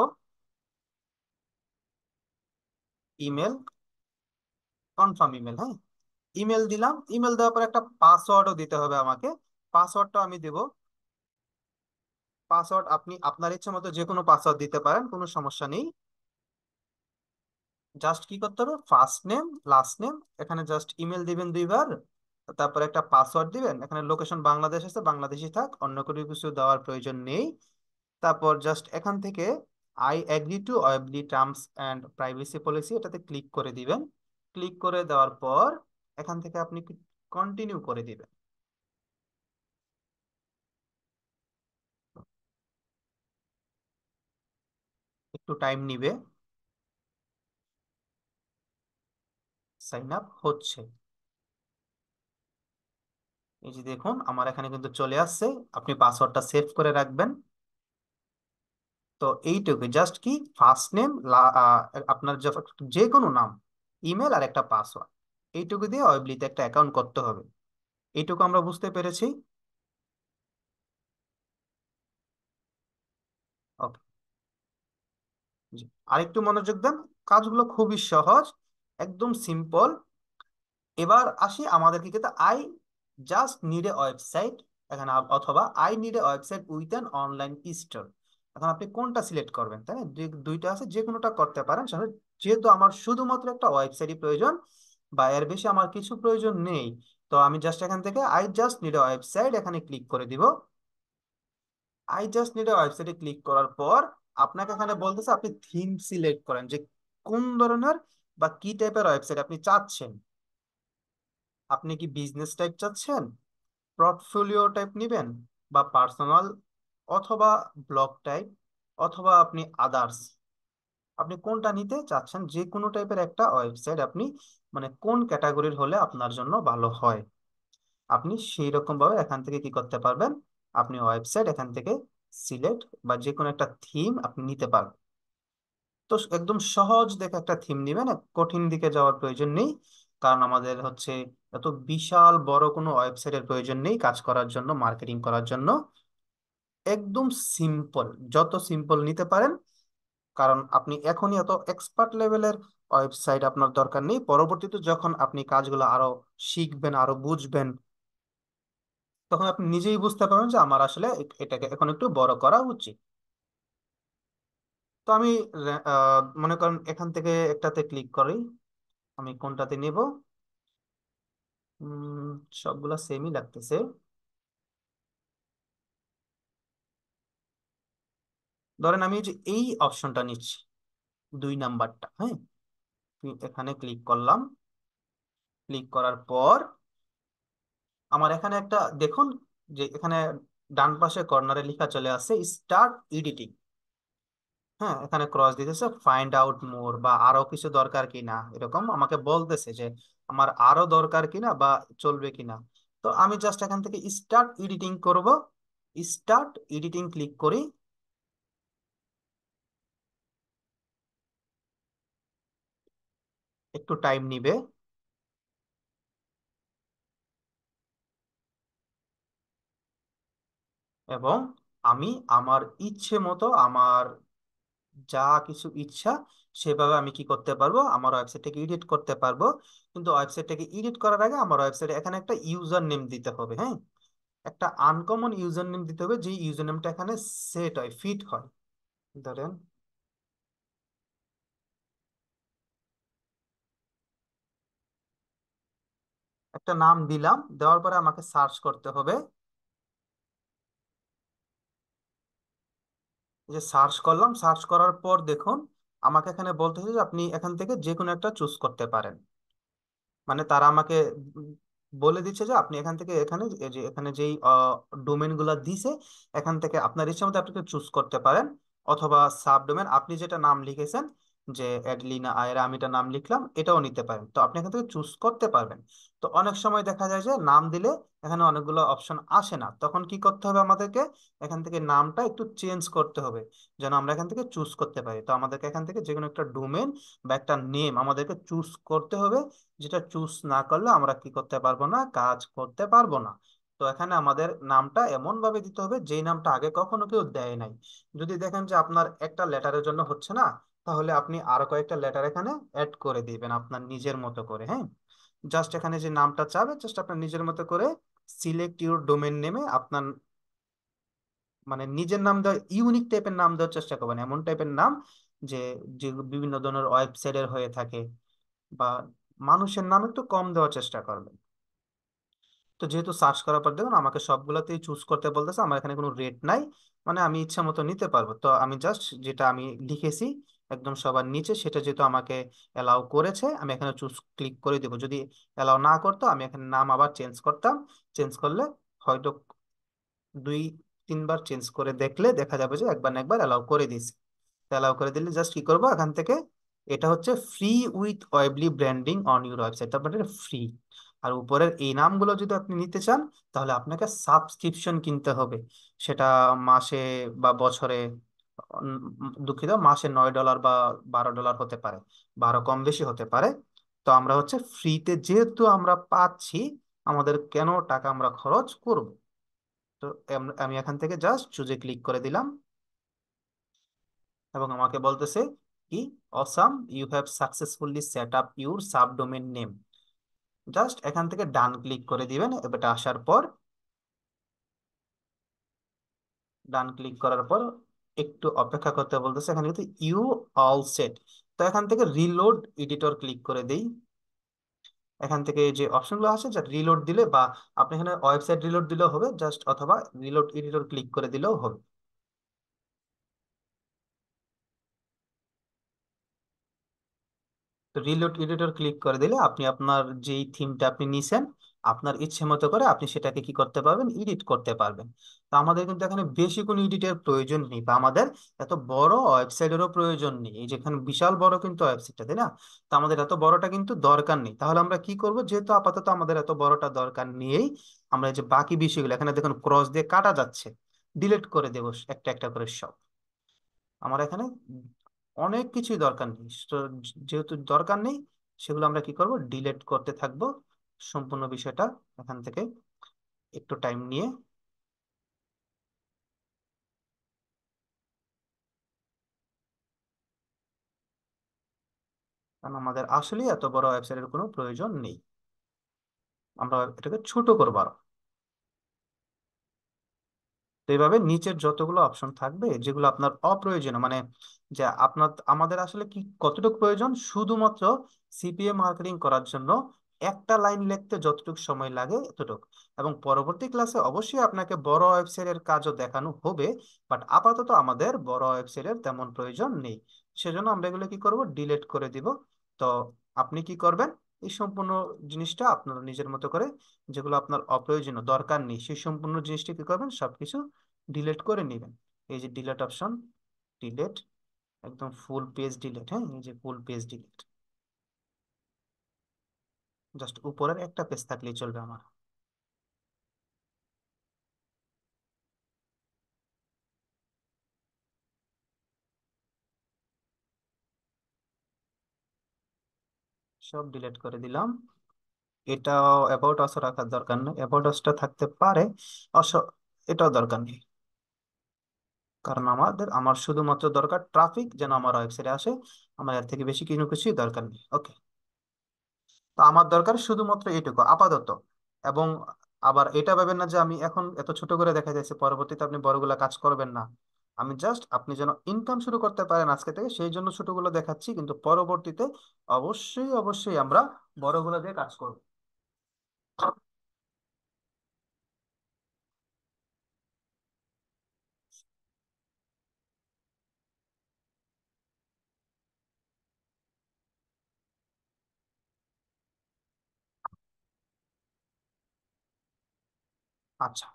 ইমেল কনফার্ম ইমেল হ্যাঁ ইমেল দিলাম ইমেল দেওয়ার পর একটা পাসওয়ার্ডও দিতে হবে আমাকে পাসওয়ার্ডটা আমি দেব পাসওয়ার্ড আপনি আপনার ইচ্ছে মতো যে কোনো পাসওয়ার্ড দিতে পারেন কোনো সমস্যা নেই জাস্ট কি করতে হবে ফার্স্ট নেম লাস্ট নেম এখানে জাস্ট ইমেল দিবেন দুইবার তারপরে একটা পাসওয়ার্ড দিবেন এখানে লোকেশন বাংলাদেশ আছে বাংলাদেশই থাক অন্য কোনো কিছু দেওয়ার প্রয়োজন নেই তারপর জাস্ট এখান থেকে I agree to Weebly terms and privacy policy এটাতে ক্লিক করে দিবেন ক্লিক করে দেওয়ার পর এখান থেকে আপনি কন্টিনিউ করে দিবেন একটু টাইম নিবে সাইন আপ হচ্ছে এই যে দেখুন আমার এখানে কিন্তু চলে আসছে আপনি পাসওয়ার্ডটা সেভ করে রাখবেন তো এইটুকু জাস্ট কি ফার্স্ট নেম আপনার যে কোনো নাম ইমেল আর একটা পাসওয়ার্ড এইটুকু দিয়ে ওয়েবলিতে একটা অ্যাকাউন্ট করতে হবে এইটুকু আমরা বুঝতে পেরেছি ওকে আরেকটু মনোযোগ দেন কাজগুলো খুবই সহজ একদম সিম্পল এবার আসি আমাদের কি I just need a website এখানে অথবা I need a website with an online store এখন আপনি কোনটা সিলেক্ট করবেন তাই না দুইটা আছে যে কোনোটা করতে পারেন যেহেতু আমার শুধুমাত্র একটা ওয়েবসাইটই প্রয়োজন বা এর বেশি আমার কিছু প্রয়োজন নেই তো আমি জাস্ট এখান থেকে I just need a website এখানে ক্লিক করে দিব আই জাস্ট নিড এ ওয়েবসাইটে ক্লিক করার পর আপনাকে এখানে বলতেছে আপনি থিম সিলেক্ট করেন যে কোন ধরনের বা কি টাইপের ওয়েবসাইট আপনি চাচ্ছেন আপনি কি বিজনেস টাইপ চাচ্ছেন পোর্টফোলিও টাইপ নেবেন বা পার্সোনাল অথবা ব্লক টাইপ অথবা আপনি আদার্স আপনি কোনটা নিতে চাচ্ছেন যে কোনো টাইপের একটা ওয়েবসাইট আপনি মানে কোন ক্যাটাগরির হলে আপনার জন্য ভালো হয় আপনি সেই রকমভাবে এখান থেকে কি করতে পারবেন আপনি ওয়েবসাইট এখান থেকে সিলেক্ট বা যে কোনো একটা থিম আপনি নিতে পারবেন তো একদম সহজ দেখে একটা থিম নেবেন কঠিন দিকে যাওয়ার প্রয়োজন নেই কারণ আমাদের হচ্ছে এত বিশাল বড় কোনো ওয়েবসাইটের প্রয়োজন নেই কাজ করার জন্য মার্কেটিং করার জন্য একদম সিম্পল যত সিম্পল নিতে পারেন কারণ আপনি এখনই এত এক্সপার্ট লেভেলের ওয়েবসাইট আপনার দরকার নেই পরবর্তীতে যখন আপনি কাজগুলো আরো শিখবেন আরো বুঝবেন তখন আপনি নিজেই বুঝতে পারবেন যে আমার আসলে এটাকে এখন একটু বড় করা উচিত তো আমি মনে করেন এখান থেকে একটাতে ক্লিক করি আমি কোনটাতে নেব সবগুলা সেমই লাগতেছে ধরেন আমি যে এই অপশনটা নিচ্ছি দুই নাম্বারটা হ্যাঁ এখানে ক্লিক করলাম ক্লিক করার পর আমার এখানে একটা দেখুন যে এখানে ডান পাশে কর্নারে লেখা চলে আসে স্টার্ট এডিটিং হ্যাঁ এখানে ক্রস দিতেছে ফাইন্ড আউট মোর বা আরো কিছু দরকার কিনা এরকম আমাকে বলতেছে যে আমার আরো দরকার কিনা বা চলবে কিনা তো আমি জাস্ট এখান থেকে স্টার্ট এডিটিং করব স্টার্ট এডিটিং ক্লিক করি একটু টাইম নিবে এবং আমি আমার ইচ্ছে মতো আমার যা কিছু ইচ্ছা সেভাবে আমি কি করতে পারবো আমার ওয়েবসাইটটাকে এডিট করতে পারবো কিন্তু ওয়েবসাইটটাকে এডিট করার আগে আমার ওয়েবসাইটে এখানে একটা ইউজার নেম দিতে হবে হ্যাঁ একটা আনকমন ইউজার নেম দিতে হবে যে ইউজার নেমটা এখানে সেট হয় ফিট হয় ধরেন একটা নাম দিলাম দেওয়ার পরে আমাকে সার্চ করতে হবে যে সার্চ করলাম সার্চ করার পর দেখুন আমাকে এখানে হয়েছে যে আপনি এখান থেকে যে কোনো একটা চুজ করতে পারেন মানে তারা আমাকে বলে দিচ্ছে যে আপনি এখান থেকে এখানে যে এখানে যেই ডোমেন গুলা দিছে এখান থেকে আপনার ইচ্ছা মতো আপনি চুজ করতে পারেন অথবা সাব ডোমেন আপনি যেটা নাম লিখেছেন যে অ্যাডলিনা আয়রা আমি এটা নাম লিখলাম এটাও নিতে পারেন তো আপনি এখান থেকে চুজ করতে পারবেন তো অনেক সময় দেখা যায় যে নাম দিলে এখানে অনেকগুলো অপশন আসে না তখন কি করতে হবে আমাদেরকে এখান থেকে নামটা একটু চেঞ্জ করতে হবে যেন আমরা এখান থেকে চুজ করতে পারি তো আমাদেরকে এখান থেকে যে কোনো একটা ডোমেন বা একটা নেম আমাদেরকে চুজ করতে হবে যেটা চুজ না করলে আমরা কি করতে পারবো না কাজ করতে পারবো না তো এখানে আমাদের নামটা এমন ভাবে দিতে হবে যেই নামটা আগে কখনো কেউ দেয় নাই যদি দেখেন যে আপনার একটা লেটারের জন্য হচ্ছে না তাহলে আপনি আরো কয়েকটা লেটার এখানে অ্যাড করে দিবেন আপনার নিজের মতো করে হ্যাঁ জাস্ট এখানে যে নামটা চাবে জাস্ট আপনার নিজের মতো করে সিলেক্ট ইউর ডোমেন নেমে আপনার মানে নিজের নাম দেওয়া ইউনিক টাইপের নাম দেওয়ার চেষ্টা করবেন এমন টাইপের নাম যে যে বিভিন্ন ধরনের ওয়েবসাইটের হয়ে থাকে বা মানুষের নাম একটু কম দেওয়ার চেষ্টা করবেন তো যেহেতু সার্চ করার পর দেখুন আমাকে সবগুলোতেই চুজ করতে বলতেছে আমার এখানে কোনো রেট নাই মানে আমি ইচ্ছা মতো নিতে পারবো তো আমি জাস্ট যেটা আমি লিখেছি একদম সবার নিচে সেটা যেহেতু আমাকে অ্যালাউ করেছে আমি এখানে চুজ ক্লিক করে দেবো যদি অ্যালাউ না করতো আমি এখানে নাম আবার চেঞ্জ করতাম চেঞ্জ করলে হয়তো দুই তিনবার চেঞ্জ করে দেখলে দেখা যাবে যে একবার না একবার অ্যালাউ করে দিয়েছি অ্যালাউ করে দিলে জাস্ট কি করবো এখান থেকে এটা হচ্ছে free with Weebly branding on your website তারপরে এটা ফ্রি আর উপরের এই নামগুলো যদি আপনি নিতে চান তাহলে আপনাকে সাবস্ক্রিপশন কিনতে হবে সেটা মাসে বা বছরে দুঃখিত মাসে নয় ডলার বা বারো ডলার হতে পারে বারো কম বেশি হতে পারে তো আমরা হচ্ছে ফ্রিতে যেহেতু আমরা পাচ্ছি আমাদের কেন টাকা আমরা খরচ করব তো আমি এখান থেকে জাস্ট চুজে ক্লিক করে দিলাম এবং আমাকে বলতেছে কি awesome you have successfully set up your subdomain name just এখান থেকে ডান ক্লিক করে দিবেন এটা আসার পর ডান ক্লিক করার পর একটু অপেক্ষা করতে বলতেছে এখানে কিন্তু ইউ অল সেট তো এখান থেকে রিলোড এডিটর ক্লিক করে দেই এখান থেকে যে অপশনগুলো আছে যা রিলোড দিলে বা আপনি এখানে ওয়েবসাইট রিলোড দিলেও হবে জাস্ট অথবা রিলোড এডিটর ক্লিক করে দিলেও হবে রিলোড এডিটর ক্লিক করে দিলে আপনি আপনার যেই থিমটা আপনি নিছেন আপনার ইচ্ছে মতো করে আপনি সেটাকে কি করতে পারবেন এডিট করতে পারবেন তো আমাদের কিন্তু এখানে বেশি কোনো এডিটের প্রয়োজন নেই বা আমাদের এত বড় ওয়েবসাইটেরও প্রয়োজন নেই এই যেখানে বিশাল বড় কিন্তু ওয়েবসাইটটা তাই না তো আমাদের এত বড়টা কিন্তু দরকার নেই তাহলে আমরা কি করব যেহেতু আপাতত আমাদের এত বড়টা দরকার নিয়েই আমরা যে বাকি বিষয়গুলো এখানে দেখুন ক্রস দিয়ে কাটা যাচ্ছে ডিলিট করে দেব একটা একটা করে সব আমার এখানে অনেক কিছুই দরকার নেই যেহেতু দরকার নেই সেগুলো আমরা কি করব ডিলেট করতে থাকবো সম্পূর্ণ বিষয়টা এখান থেকে একটু টাইম নিয়ে কারণ আমাদের আসলে এত বড় ওয়েবসাইটের কোনো প্রয়োজন নেই আমরা এটাকে ছোট করবার আরো তো এইভাবে নিচের যতগুলো অপশন থাকবে যেগুলো আপনার অপ্রয়োজনীয় মানে যে আপনার আমাদের আসলে কি কতটুকু প্রয়োজন শুধুমাত্র সিপিএ মার্কেটিং করার জন্য একটা লাইন লিখতে যতটুকু সময় লাগে এতটুক এবং পরবর্তী ক্লাসে অবশ্যই আপনাকে বড় ওয়েবসাইটের কাজও দেখানো হবে বাট আপাতত আমাদের বড় ওয়েবসাইটের তেমন প্রয়োজন নেই সেজন্য আমরা এগুলো কি করব ডিলেট করে দিব তো আপনি কি করবেন এই সম্পূর্ণ জিনিসটা আপনার নিজের মতো করে যেগুলো আপনার অপ্রয়োজনীয় দরকার নেই সেই সম্পূর্ণ জিনিসটি কি করবেন সবকিছু ডিলেট করে নেবেন এই যে ডিলেট অপশন ডিলেট একদম ফুল পেজ ডিলেট হ্যাঁ এই যে ফুল পেজ ডিলেট জাস্ট উপরের একটা পেজ থাকলেই চলবে আমার সব ডিলিট করে দিলাম এটা অ্যাবাউট আসও রাখার দরকার নেই অ্যাবাউট আসটা থাকতে পারে অস এটাও দরকার নেই কারণ আমাদের আমার শুধুমাত্র দরকার ট্রাফিক যেন আমার ওয়েবসাইটে আসে আমার এর থেকে বেশি কিছু কিছুই দরকার নেই ওকে তো আমার দরকার শুধুমাত্র এটুকু আপাতত এবং আবার এটা ভাবেন না যে আমি এখন এত ছোট করে দেখা যাচ্ছে পরবর্তীতে আপনি বড়গুলো কাজ করবেন না আমি জাস্ট আপনি যেন ইনকাম শুরু করতে পারেন আজকে থেকে সেই জন্য ছোটগুলো দেখাচ্ছি কিন্তু পরবর্তীতে অবশ্যই অবশ্যই আমরা বড়গুলো দিয়ে কাজ করব আচ্ছা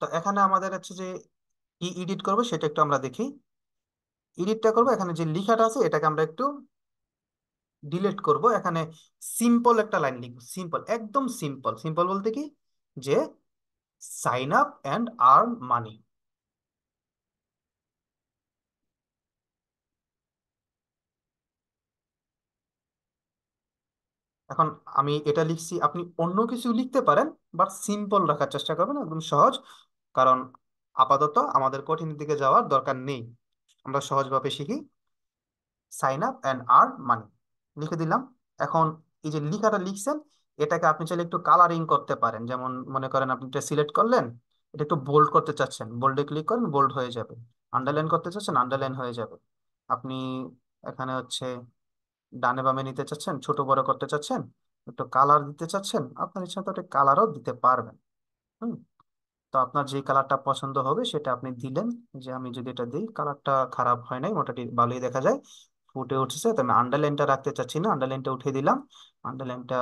তো এখানে আমাদের হচ্ছে যে কি এডিট করবো সেটা একটু আমরা দেখি এডিটটা করব এখানে যে লেখাটা আছে এটাকে আমরা একটু ডিলিট করব এখানে সিম্পল একটা লাইন লিখব সিম্পল একদম সিম্পল সিম্পল বলতে কি যে sign up and earn money এখন আমি এটা লিখছি আপনি অন্য কিছু লিখতে পারেন বাট সিম্পল রাখার চেষ্টা করবেন একদম সহজ কারণ আপাতত আমাদের কঠিন দিকে যাওয়ার দরকার নেই আমরা সহজভাবে শিখি sign up and earn money লিখে দিলাম এখন এই যে লিখাটা লিখছেন এটাকে আপনি চাইলে একটু কালারিং করতে পারেন যেমন মনে করেন আপনি এটা সিলেক্ট করলেন এটা একটু বোল্ড করতে চাচ্ছেন বোল্ডে ক্লিক করেন বোল্ড হয়ে যাবে আন্ডারলাইন করতে চাচ্ছেন আন্ডারলাইন হয়ে যাবে আপনি এখানে হচ্ছে ডানে বামে নিতে চাচ্ছেন ছোট বড় করতে চাচ্ছেন একটু কালার দিতে চাচ্ছেন আপনার ইচ্ছা মতো একটা কালারও দিতে পারবেন হুম তো আপনার যে কালারটা পছন্দ হবে সেটা আপনি দিলেন যে আমি যদি এটা দিই কালারটা খারাপ হয় নাই মোটামুটি ভালোই দেখা যায় ফুটে উঠছে তো আমি আন্ডারলাইনটা রাখতে চাচ্ছি না আন্ডারলাইনটা উঠে দিলাম আন্ডারলাইনটা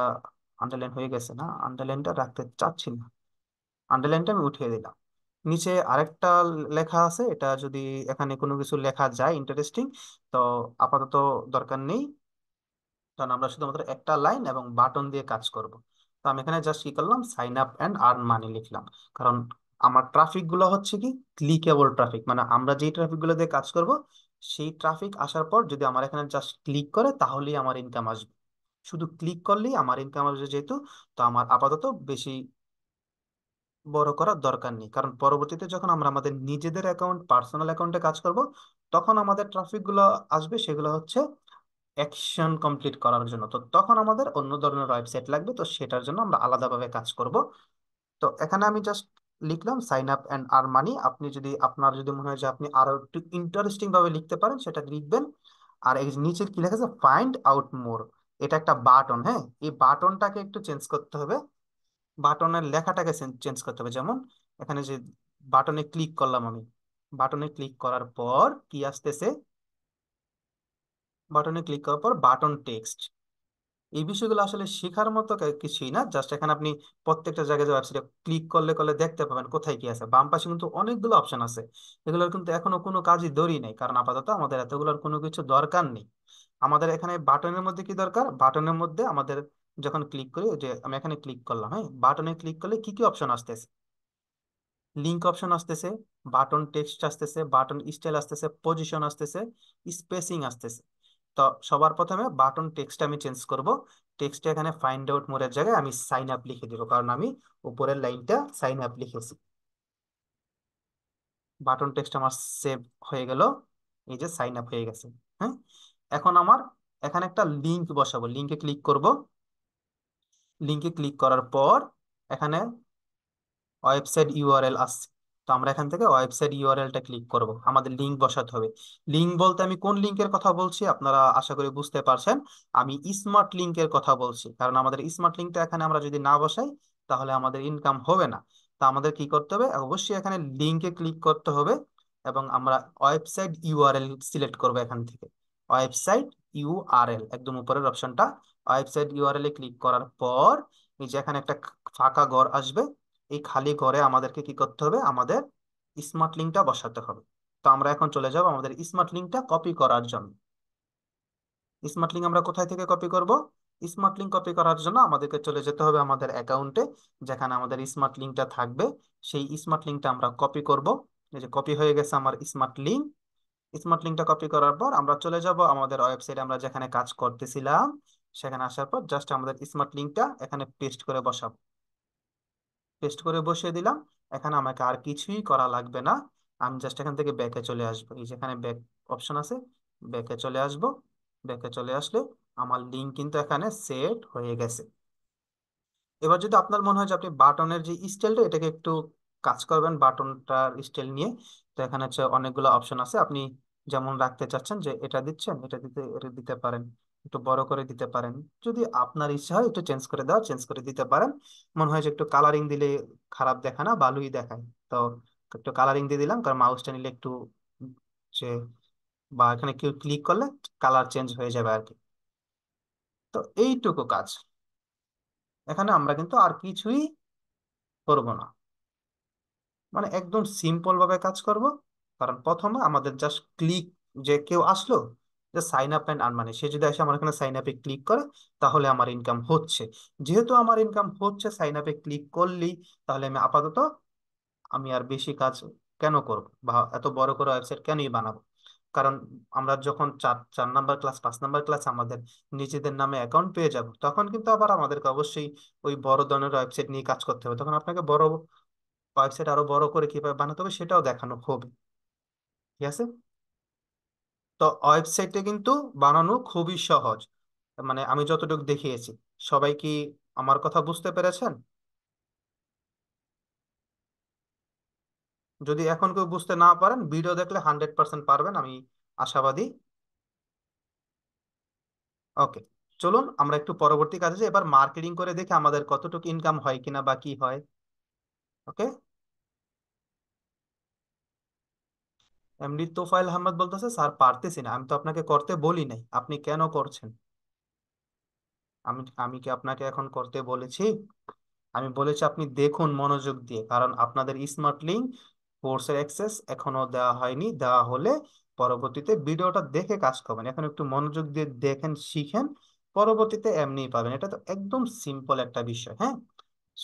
আন্ডারলাইন হয়ে গেছে না আন্ডারলাইনটা রাখতে চাচ্ছি না আন্ডারলাইনটা আমি উঠিয়ে দিলাম নিচে আরেকটা লেখা আছে এটা যদি এখানে কোনো কিছু লেখা যায় ইন্টারেস্টিং তো আপাতত দরকার নেই কারণ আমরা শুধুমাত্র একটা লাইন এবং বাটন দিয়ে কাজ করব তো আমি এখানে জাস্ট কি করলাম sign up and earn money লিখলাম কারণ আমার ট্রাফিক গুলো হচ্ছে কি ক্লিকেবল ট্রাফিক মানে আমরা যেই ট্রাফিক গুলো দিয়ে কাজ করব সেই ট্রাফিক আসার পর যদি আমার এখানে জাস্ট ক্লিক করে তাহলেই আমার ইনকাম আসবে শুধু ক্লিক করলেই আমার ইনকাম আসবে যেহেতু তো আমার আপাতত বেশি বড় করার দরকার নেই কারণ পরবর্তীতে যখন আমরা আমাদের নিজেদের অ্যাকাউন্ট পার্সোনাল অ্যাকাউন্টে কাজ করব তখন আমাদের ট্রাফিক গুলো আসবে সেগুলো হচ্ছে অ্যাকশন কমপ্লিট করার জন্য তো তখন আমাদের অন্য ধরনের ওয়েবসাইট লাগবে তো সেটার জন্য আমরা আলাদাভাবে কাজ করব তো এখানে আমি জাস্ট লিখলাম sign up and earn money আপনি যদি আপনার যদি মনে হয় যে আপনি আরো একটু ইন্টারেস্টিং ভাবে লিখতে পারেন সেটা লিখবেন আর এই নিচে কি লেখা আছে ফাইন্ড আউট মোর এটা একটা বাটন হ্যাঁ এই বাটনটাকে একটু চেঞ্জ করতে হবে বাটনের লেখাটাকে চেঞ্জ করতে হবে যেমন এখানে যে বাটনে ক্লিক করলাম আমি বাটনে ক্লিক করার পর কি আসতেছে বাটনে ক্লিক করার পর বাটন টেক্সট এই বিষয়গুলো আসলে শেখার মতো কিছুই না জাস্ট এখানে আপনি প্রত্যেকটা জায়গায় যে ওয়েবসাইটে ক্লিক করলে করলে দেখতে পাবেন কোথায় কি আছে বাম পাশে কিন্তু অনেকগুলো অপশন আছে এগুলোর কিন্তু এখনো কোনো কাজই দরি নেই কারণ আপাতত আমাদের এতগুলোর কোনো কিছু দরকার নেই আমাদের এখানে বাটনের মধ্যে কি দরকার বাটনের মধ্যে আমাদের যখন ক্লিক করি যে আমি এখানে ক্লিক করলাম হ্যাঁ বাটনে ক্লিক করলে কি কি অপশন আসতেছে লিঙ্ক অপশন আসতেছে বাটন টেক্সট আসতেছে বাটন স্টাইল আসতেছে পজিশন আসতেছে স্পেসিং আসতেছে তো সবার প্রথমে বাটন টেক্সট আমি চেঞ্জ করব টেক্সটে এখানে ফাইন্ড আউট মোড়ের জায়গায় আমি সাইন আপ লিখে দিব কারণ আমি উপরের লাইনটা সাইন আপ লিখেছি বাটন টেক্সট আমার সেভ হয়ে গেল এই যে সাইন আপ হয়ে গেছে হ্যাঁ এখন আমার এখানে একটা লিঙ্ক বসাবো লিঙ্কে ক্লিক করব লিঙ্কে ক্লিক করার পর এখানে ওয়েবসাইট ইউআরএল আসছে তো আমরা এখান থেকে ওয়েবসাইট ইউআরএলটা ক্লিক করব আমাদের লিঙ্ক বসাতে হবে লিঙ্ক বলতে আমি কোন এর কথা বলছি আপনারা আশা করি বুঝতে পারছেন আমি স্মার্ট লিঙ্কের কথা বলছি কারণ আমাদের স্মার্ট টা এখানে আমরা যদি না বসাই তাহলে আমাদের ইনকাম হবে না তা আমাদের কি করতে হবে অবশ্যই এখানে লিংকে ক্লিক করতে হবে এবং আমরা ওয়েবসাইট ইউআরএল সিলেক্ট করব এখান থেকে ওয়েবসাইট ইউআরএল একদম উপরের অপশনটা ওয়েবসাইট ইউআরএল এ ক্লিক করার পর নিচে এখানে একটা ফাঁকা ঘর আসবে এই খালি ঘরে আমাদেরকে কি করতে হবে আমাদের স্মার্ট লিঙ্কটা বসাতে হবে তো আমরা এখন চলে যাব আমাদের স্মার্ট লিঙ্কটা কপি করার জন্য স্মার্ট লিঙ্ক আমরা কোথায় থেকে কপি করব স্মার্ট লিঙ্ক কপি করার জন্য আমাদেরকে চলে যেতে হবে আমাদের অ্যাকাউন্টে যেখানে আমাদের স্মার্ট লিঙ্কটা থাকবে সেই স্মার্ট লিঙ্কটা আমরা কপি করব এই যে কপি হয়ে গেছে আমার স্মার্ট লিঙ্ক স্মার্ট লিঙ্কটা কপি করার পর আমরা চলে যাব আমাদের ওয়েবসাইট আমরা যেখানে কাজ করতেছিলাম সেখানে আসার পর জাস্ট আমাদের স্মার্ট লিঙ্কটা এখানে পেস্ট করে বসাবো পেস্ট করে বসিয়ে দিলাম এখানে আমাকে আর কিছুই করা লাগবে না আমি জাস্ট এখান থেকে ব্যাকে চলে আসবো এই যেখানে ব্যাক অপশন আছে ব্যাকে চলে আসব ব্যাকে চলে আসলে আমার লিঙ্ক কিন্তু এখানে সেট হয়ে গেছে এবার যদি আপনার মনে হয় যে আপনি বাটনের যে স্টাইলটা এটাকে একটু কাজ করবেন বাটনটার স্টাইল নিয়ে তো এখানে হচ্ছে অনেকগুলো অপশন আছে আপনি যেমন রাখতে চাচ্ছেন যে এটা দিচ্ছেন এটা দিতে এটা দিতে পারেন একটু বড় করে দিতে পারেন যদি আপনার ইচ্ছা হয় একটু চেঞ্জ করে দেওয়া চেঞ্জ করে দিতে পারেন মনে হয় যে একটু কালারিং দিলে খারাপ দেখা না ভালোই দেখায় তো একটু কালারিং দিয়ে দিলাম কারণ মাউসটা নিলে একটু যে বা এখানে কেউ ক্লিক করলে কালার চেঞ্জ হয়ে যাবে আর কি তো এইটুকু কাজ এখানে আমরা কিন্তু আর কিছুই করব না মানে একদম সিম্পল ভাবে কাজ করব কারণ প্রথমে আমাদের জাস্ট ক্লিক যে কেউ আসলো যে সাইন আপ অ্যান্ড আর্ন মানে সে যদি আসে আমার এখানে সাইন আপে ক্লিক করে তাহলে আমার ইনকাম হচ্ছে যেহেতু আমার ইনকাম হচ্ছে সাইন আপে ক্লিক করলেই তাহলে আমি আপাতত আমি আর বেশি কাজ কেন করব বা এত বড় করে ওয়েবসাইট কেনই বানাবো কারণ আমরা যখন চার চার নাম্বার ক্লাস পাঁচ নাম্বার ক্লাস আমাদের নিজেদের নামে অ্যাকাউন্ট পেয়ে যাব তখন কিন্তু আবার আমাদেরকে অবশ্যই ওই বড় ধরনের ওয়েবসাইট নিয়ে কাজ করতে হবে তখন আপনাকে বড় ওয়েবসাইট আরো বড় করে কিভাবে বানাতে হবে সেটাও দেখানো হবে ঠিক আছে তো ওয়েবসাইটটা কিন্তু বানানো খুবই সহজ মানে আমি যতটুকু দেখিয়েছি সবাই কি আমার কথা বুঝতে পেরেছেন যদি এখন কেউ বুঝতে না পারেন ভিডিও দেখলে হান্ড্রেড পার্সেন্ট পারবেন আমি আশাবাদী ওকে চলুন আমরা একটু পরবর্তী কাজে এবার মার্কেটিং করে দেখি আমাদের কতটুকু ইনকাম হয় কিনা বা কি হয় ওকে মৃত ফাইল আহমদ বলতেছে স্যার পারতেছি না আমি তো আপনাকে করতে বলি নাই আপনি কেন করছেন আমি আমি কি আপনাকে এখন করতে বলেছি আমি বলেছি আপনি দেখুন মনোযোগ দিয়ে কারণ আপনাদের স্মার্ট লিঙ্ক কোর্সের অ্যাক্সেস এখনো দেওয়া হয়নি দেওয়া হলে পরবর্তীতে ভিডিওটা দেখে কাজ করবেন এখন একটু মনোযোগ দিয়ে দেখেন শিখেন পরবর্তীতে এমনিই পাবেন এটা তো একদম সিম্পল একটা বিষয় হ্যাঁ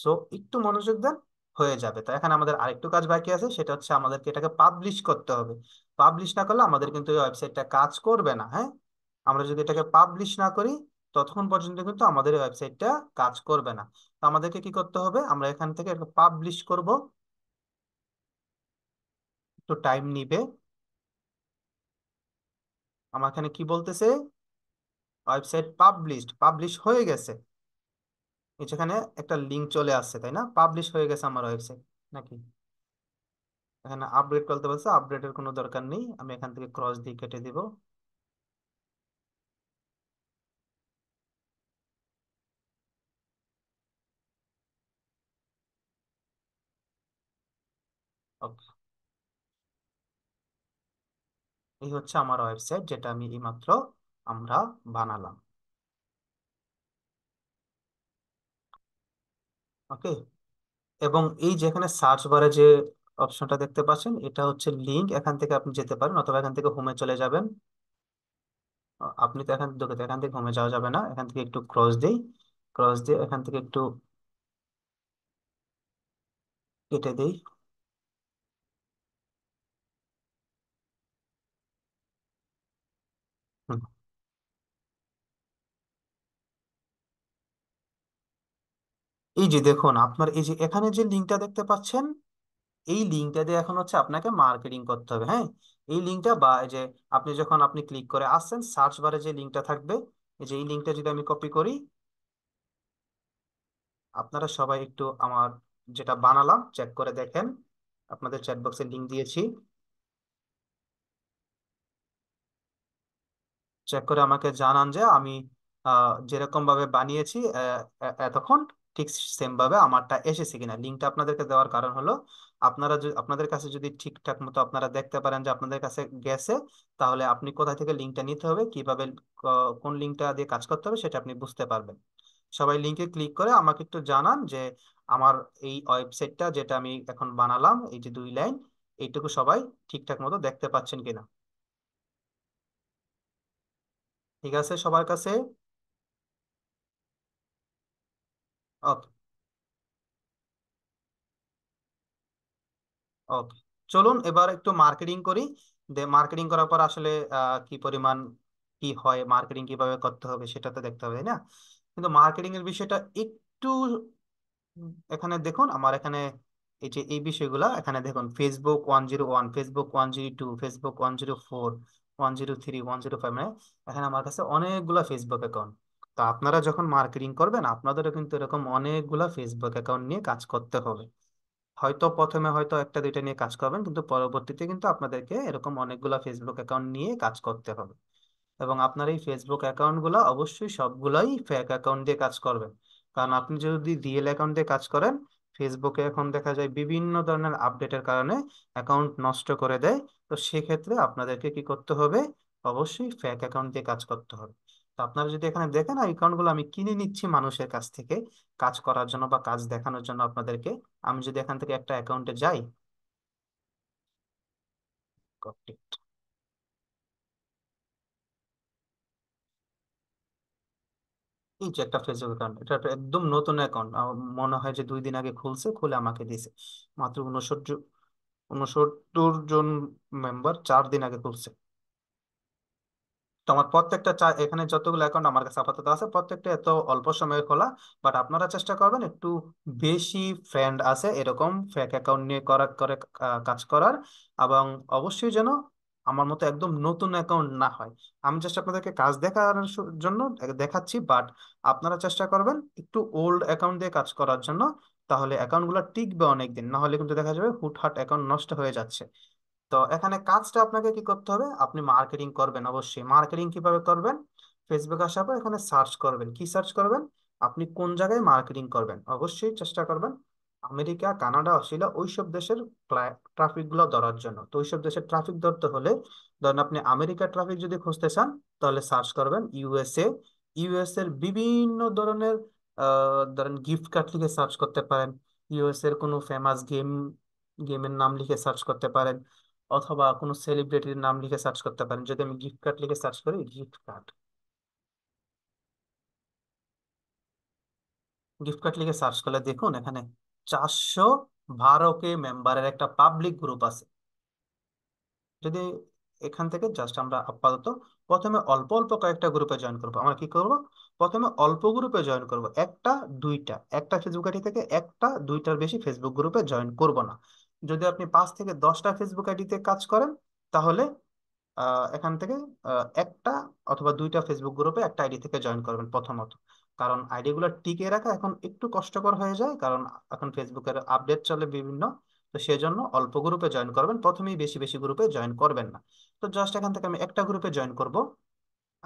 সো একটু মনোযোগ দেন হয়ে যাবে তো এখানে আমাদের আরেকটু কাজ বাকি আছে সেটা হচ্ছে আমাদেরকে এটাকে পাবলিশ করতে হবে পাবলিশ না করলে আমাদের কিন্তু এই ওয়েবসাইটটা কাজ করবে না হ্যাঁ আমরা যদি এটাকে পাবলিশ না করি ততক্ষণ পর্যন্ত কিন্তু আমাদের এই ওয়েবসাইটটা কাজ করবে না তো আমাদেরকে কি করতে হবে আমরা এখান থেকে এটা পাবলিশ করব তো টাইম নিবে আমার এখানে কি বলতেছে ওয়েবসাইট পাবলিশড পাবলিশ হয়ে গেছে যেখানে একটা লিঙ্ক চলে আসছে তাই না পাবলিশ হয়ে গেছে আমার ওয়েবসাইট নাকি এখানে আপডেট করতে বলছে আপডেটের কোনো দরকার নেই আমি এখান থেকে ক্রস দিয়ে কেটে দিব এই হচ্ছে আমার ওয়েবসাইট যেটা আমি এইমাত্র আমরা বানালাম ওকে এবং এই যেখানে সার্চ বারে যে অপশনটা দেখতে পাচ্ছেন এটা হচ্ছে লিঙ্ক এখান থেকে আপনি যেতে পারেন অথবা এখান থেকে হোমে চলে যাবেন আপনি তো এখান থেকে এখান থেকে হোমে যাওয়া যাবে না এখান থেকে একটু ক্রস দিই ক্রস দিয়ে এখান থেকে একটু কেটে দিই এই যে দেখুন আপনার এই যে এখানে যে লিঙ্কটা দেখতে পাচ্ছেন এই লিঙ্কটা দিয়ে এখন হচ্ছে আপনাকে মার্কেটিং করতে হবে হ্যাঁ এই লিঙ্কটা বা এই যে আপনি যখন আপনি ক্লিক করে আসছেন সার্চ বারে যে লিঙ্কটা থাকবে এই যে এই লিঙ্কটা যদি আমি কপি করি আপনারা সবাই একটু আমার যেটা বানালাম চেক করে দেখেন আপনাদের চ্যাট বক্সে লিঙ্ক দিয়েছি চেক করে আমাকে জানান যে আমি যেরকম ভাবে বানিয়েছি এতক্ষণ ঠিক সেম ভাবে আমারটা এসেছে কিনা লিঙ্কটা আপনাদেরকে দেওয়ার কারণ হলো আপনারা আপনাদের কাছে যদি ঠিকঠাক মতো আপনারা দেখতে পারেন যে আপনাদের কাছে গেছে তাহলে আপনি কোথা থেকে লিঙ্কটা নিতে হবে কিভাবে কোন লিঙ্কটা দিয়ে কাজ করতে হবে সেটা আপনি বুঝতে পারবেন সবাই লিঙ্কে ক্লিক করে আমাকে একটু জানান যে আমার এই ওয়েবসাইটটা যেটা আমি এখন বানালাম এই যে দুই লাইন এইটুকু সবাই ঠিকঠাক মতো দেখতে পাচ্ছেন কিনা ঠিক আছে সবার কাছে ওকে ওকে চলুন এবার একটু মার্কেটিং করি মার্কেটিং করার পর আসলে কি পরিমাণ কি হয় মার্কেটিং কিভাবে করতে হবে সেটা তো দেখতে হবে না কিন্তু মার্কেটিং এর বিষয়টা একটু এখানে দেখুন আমার এখানে এই যে এই বিষয়গুলা এখানে দেখুন Facebook one zero one Facebook one zero two Facebook one zero four one zero three one zero five মানে এখানে আমার কাছে অনেকগুলো ফেসবুক অ্যাকাউন্ট তো আপনারা যখন মার্কেটিং করবেন আপনাদেরও কিন্তু এরকম অনেকগুলা ফেসবুক অ্যাকাউন্ট নিয়ে কাজ করতে হবে হয়তো প্রথমে হয়তো একটা দুইটা নিয়ে কাজ করবেন কিন্তু পরবর্তীতে কিন্তু আপনাদেরকে এরকম অনেকগুলা ফেসবুক অ্যাকাউন্ট নিয়ে কাজ করতে হবে এবং আপনার এই ফেসবুক অ্যাকাউন্টগুলো অবশ্যই সবগুলাই ফেক অ্যাকাউন্ট দিয়ে কাজ করবেন কারণ আপনি যদি রিয়েল অ্যাকাউন্ট দিয়ে কাজ করেন ফেসবুকে এখন দেখা যায় বিভিন্ন ধরনের আপডেটের কারণে অ্যাকাউন্ট নষ্ট করে দেয় তো সেক্ষেত্রে আপনাদেরকে কি করতে হবে অবশ্যই ফেক অ্যাকাউন্ট দিয়ে কাজ করতে হবে আপনারা যদি এখানে দেখেন অ্যাকাউন্টগুলো আমি কিনে নিচ্ছি মানুষের কাছ থেকে কাজ করার জন্য বা কাজ দেখানোর জন্য আপনাদেরকে আমি যদি এখান থেকে একটা অ্যাকাউন্টে যাই এই যে একটা ফেসবুক অ্যাকাউন্ট এটা একদম নতুন অ্যাকাউন্ট মনে হয় যে দুই দিন আগে খুলছে খুলে আমাকে দিয়েছে মাত্র উনসত্তর উনসত্তর জন মেম্বার চার দিন আগে খুলছে তো আমার প্রত্যেকটা এখানে যতগুলো অ্যাকাউন্ট আমার কাছে আপাতত আছে প্রত্যেকটা এত অল্প সময়ে খোলা বাট আপনারা চেষ্টা করবেন একটু বেশি ফ্রেন্ড আছে এরকম ফেক অ্যাকাউন্ট নিয়ে করা করে কাজ করার এবং অবশ্যই যেন আমার মতো একদম নতুন অ্যাকাউন্ট না হয় আমি চেষ্টা আপনাদেরকে কাজ দেখানোর জন্য দেখাচ্ছি বাট আপনারা চেষ্টা করবেন একটু ওল্ড অ্যাকাউন্ট দিয়ে কাজ করার জন্য তাহলে অ্যাকাউন্টগুলো টিকবে অনেকদিন না হলে কিন্তু দেখা যাবে হুটহাট অ্যাকাউন্ট নষ্ট হয়ে যাচ্ছে তো এখানে কাজটা আপনাকে কি করতে হবে আপনি মার্কেটিং করবেন অবশ্যই মার্কেটিং কিভাবে করবেন ফেসবুক আসার পর এখানে সার্চ করবেন কি সার্চ করবেন আপনি কোন জায়গায় মার্কেটিং করবেন অবশ্যই চেষ্টা করবেন আমেরিকা কানাডা অস্ট্রেলিয়া ওইসব দেশের ট্রাফিক গুলো ধরার জন্য তো ওইসব দেশের ট্রাফিক ধরতে হলে ধরেন আপনি আমেরিকা ট্রাফিক যদি খুঁজতে চান তাহলে সার্চ করবেন ইউএসএ ইউএস এর বিভিন্ন ধরনের ধরেন গিফট কার্ড লিখে সার্চ করতে পারেন ইউএস এর কোনো ফেমাস গেম গেমের নাম লিখে সার্চ করতে পারেন অথবা কোনো সেলিব্রিটির নাম লিখে সার্চ করতে পারেন যদি আমি গিফট কার্ড লিখে সার্চ করি গিফট কার্ড গিফট কার্ড লিখে সার্চ করলে দেখুন এখানে চারশো বারো কে মেম্বারের একটা পাবলিক গ্রুপ আছে যদি এখান থেকে জাস্ট আমরা আপাতত প্রথমে অল্প অল্প কয়েকটা গ্রুপে জয়েন করবো আমরা কি করব প্রথমে অল্প গ্রুপে জয়েন করব একটা দুইটা একটা ফেসবুক আইডি থেকে একটা দুইটার বেশি ফেসবুক গ্রুপে জয়েন করব না যদি আপনি পাঁচ থেকে দশটা ফেসবুক আইডিতে কাজ করেন তাহলে এখান থেকে একটা অথবা দুইটা ফেসবুক গ্রুপে একটা আইডি থেকে জয়েন করবেন প্রথমত কারণ আইডিগুলো টিকে রাখা এখন একটু কষ্টকর হয়ে যায় কারণ এখন ফেসবুকের আপডেট চলে বিভিন্ন তো সেই জন্য অল্প গ্রুপে জয়েন করবেন প্রথমেই বেশি বেশি গ্রুপে জয়েন করবেন না তো জাস্ট এখান থেকে আমি একটা গ্রুপে জয়েন করব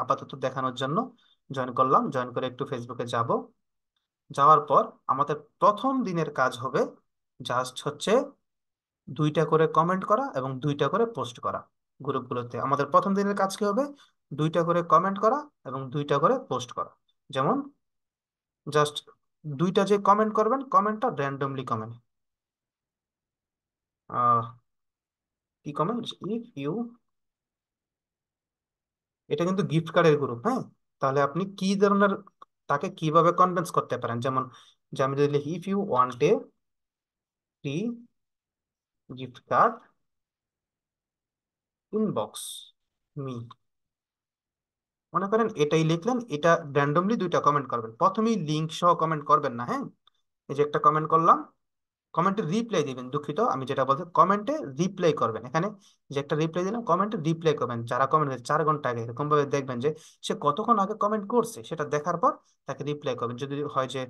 আপাতত দেখানোর জন্য জয়েন করলাম জয়েন করে একটু ফেসবুকে যাব যাওয়ার পর আমাদের প্রথম দিনের কাজ হবে জাস্ট হচ্ছে দুইটা করে কমেন্ট করা এবং দুইটা করে পোস্ট করা গ্রুপগুলোতে আমাদের প্রথম দিনের কাজ কি হবে দুইটা করে কমেন্ট করা এবং দুইটা করে পোস্ট করা যেমন জাস্ট দুইটা যে কমেন্ট করবেন কমেন্টটা র্যান্ডমলি কমেন্ট কি কমেন্ট ইফ ইউ এটা কিন্তু গিফট কার্ডের গ্রুপ হ্যাঁ তাহলে আপনি কি ধরনের তাকে কিভাবে কনভিন্স করতে পারেন যেমন যে আমি যদি if you want a free gift card inbox me মনে করেন এটাই লিখলেন এটা র্যান্ডমলি দুইটা কমেন্ট করবেন প্রথমেই লিঙ্ক সহ কমেন্ট করবেন না হ্যাঁ এই যে একটা কমেন্ট করলাম কমেন্টে রিপ্লাই দিবেন দুঃখিত আমি যেটা বলতে কমেন্টে রিপ্লাই করবেন এখানে যে একটা রিপ্লাই দিলাম কমেন্টে রিপ্লাই করবেন যারা কমেন্ট চার ঘন্টা আগে এরকম ভাবে দেখবেন যে সে কতক্ষণ আগে কমেন্ট করছে সেটা দেখার পর তাকে রিপ্লাই করবেন যদি হয় যে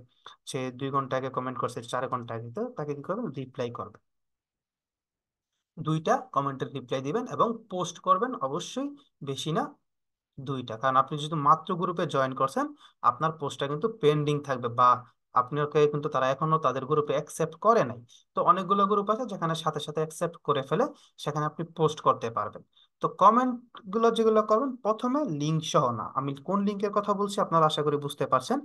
সে দুই ঘন্টা আগে কমেন্ট করছে চার ঘন্টা আগে তো তাকে কি করবেন রিপ্লাই করবেন দুইটা কমেন্টের রিপ্লাই দিবেন এবং পোস্ট করবেন অবশ্যই বেশি না দুইটা কারণ আপনি যদি মাত্র গ্রুপে জয়েন করছেন আপনার পোস্টটা কিন্তু পেন্ডিং থাকবে বা আপনাকে কিন্তু তারা এখনো তাদের গ্রুপে অ্যাকসেপ্ট করে নাই তো অনেকগুলো গ্রুপ আছে যেখানে সাথে সাথে অ্যাকসেপ্ট করে ফেলে সেখানে আপনি পোস্ট করতে পারবেন তো কমেন্টগুলো যেগুলো করবেন প্রথমে লিঙ্ক সহ না আমি কোন লিঙ্কের কথা বলছি আপনারা আশা করি বুঝতে পারছেন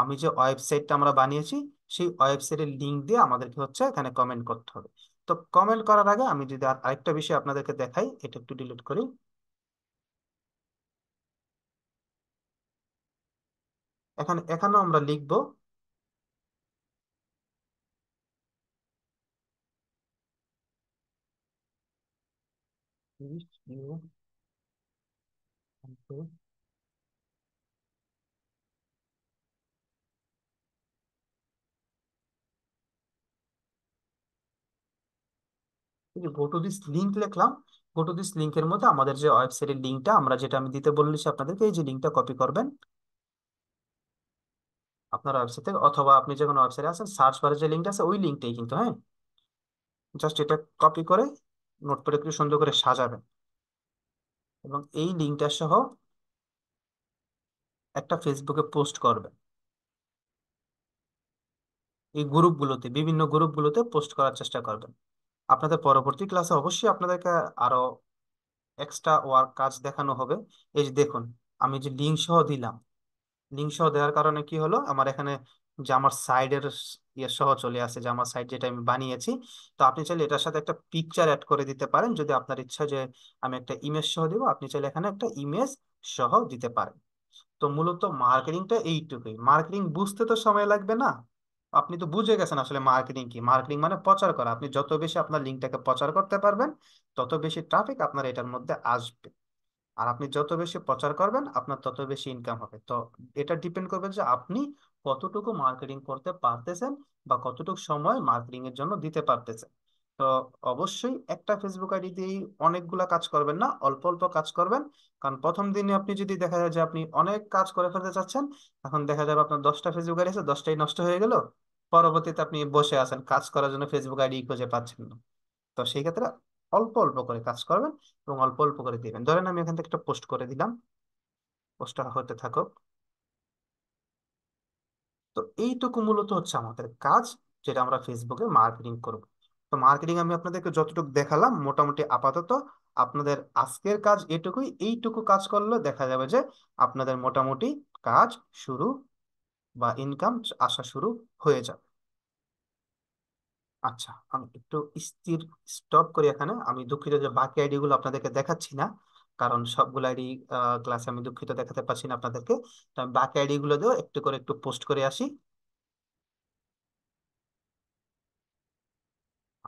আমি যে ওয়েবসাইটটা আমরা বানিয়েছি সেই ওয়েবসাইটের লিঙ্ক দিয়ে আমাদেরকে হচ্ছে এখানে কমেন্ট করতে হবে তো কমেন্ট করার আগে আমি যদি আর আরেকটা বিষয় আপনাদেরকে দেখাই এটা একটু ডিলিট করি এখানে আমরা লিখব Thank you. থেকে গো টু দিস লিঙ্ক লিখলাম গো টু দিস লিঙ্কের মধ্যে আমাদের যে ওয়েবসাইটের লিঙ্কটা আমরা যেটা আমি দিতে বলেছি আপনাদেরকে এই যে লিঙ্কটা কপি করবেন আপনার ওয়েবসাইট থেকে অথবা আপনি যে কোনো ওয়েবসাইটে আছেন সার্চ বারে যে লিঙ্কটা আছে ওই লিঙ্কটাই কিন্তু হ্যাঁ জাস্ট এটা কপি করে নোটপ্যাডে একটু সুন্দর করে সাজাবেন এবং এই লিঙ্কটা সহ একটা ফেসবুকে পোস্ট করবেন এই গ্রুপগুলোতে বিভিন্ন গ্রুপগুলোতে পোস্ট করার চেষ্টা করবেন আপনাদের পরবর্তী ক্লাসে অবশ্যই আপনাদেরকে আরো এক্সট্রা ওয়ার্ক কাজ দেখানো হবে এই যে দেখুন আমি যে লিঙ্ক সহ দিলাম লিঙ্ক সহ দেওয়ার কারণে কি হলো আমার এখানে যে আমার সাইডের ইয়ে সহ চলে আসে যে আমার সাইড যেটা আমি বানিয়েছি তো আপনি চাইলে এটার সাথে একটা পিকচার অ্যাড করে দিতে পারেন যদি আপনার ইচ্ছা যে আমি একটা ইমেজ সহ দিব আপনি চাইলে এখানে একটা ইমেজ সহ দিতে পারেন তো মূলত মার্কেটিংটা এইটুকুই মার্কেটিং বুঝতে তো সময় লাগবে না আপনি তো বুঝে গেছেন আসলে মার্কেটিং কি মার্কেটিং মানে প্রচার করা আপনি যত বেশি আপনার লিঙ্কটাকে প্রচার করতে পারবেন তত বেশি ট্রাফিক আপনার এটার মধ্যে আসবে আর আপনি যত বেশি প্রচার করবেন আপনার তত বেশি ইনকাম হবে তো এটা ডিপেন্ড করবে যে আপনি কতটুকু মার্কেটিং করতে পারতেছেন বা কতটুকু সময় মার্কেটিং এর জন্য দিতে পারতেছেন তো অবশ্যই একটা ফেসবুক আইডি দিয়ে অনেকগুলা কাজ করবেন না অল্প অল্প কাজ করবেন কারণ প্রথম দিনে আপনি যদি দেখা যায় যে আপনি অনেক কাজ করে ফেলতে চাচ্ছেন এখন দেখা যাবে আপনার দশটা ফেসবুক আইডি আছে দশটাই নষ্ট হয়ে গেল পরবর্তীতে আপনি বসে আছেন কাজ করার জন্য ফেসবুক আইডি খুঁজে পাচ্ছেন না তো সেই ক্ষেত্রে অল্প অল্প করে কাজ করবেন এবং অল্প অল্প করে দিবেন ধরেন আমি এখান থেকে একটা পোস্ট করে দিলাম পোস্টটা হতে থাকুক তো এইটুকু মূলত হচ্ছে আমাদের কাজ যেটা আমরা ফেসবুকে মার্কেটিং করব তো মার্কেটিং আমি আপনাদেরকে যতটুকু দেখালাম মোটামুটি আপাতত আপনাদের আজকের কাজ এটুকুই এইটুকু কাজ করলে দেখা যাবে যে আপনাদের মোটামুটি কাজ শুরু বা ইনকাম আসা শুরু হয়ে যাবে আচ্ছা আমি একটু স্থির স্টপ করি এখানে আমি দুঃখিত যে বাকি আইডিগুলো আপনাদেরকে দেখাচ্ছি না কারণ সবগুলো আইডি ক্লাসে আমি দুঃখিত দেখাতে পারছি না আপনাদেরকে বাকি আইডিগুলো দিয়েও একটু করে একটু পোস্ট করে আসি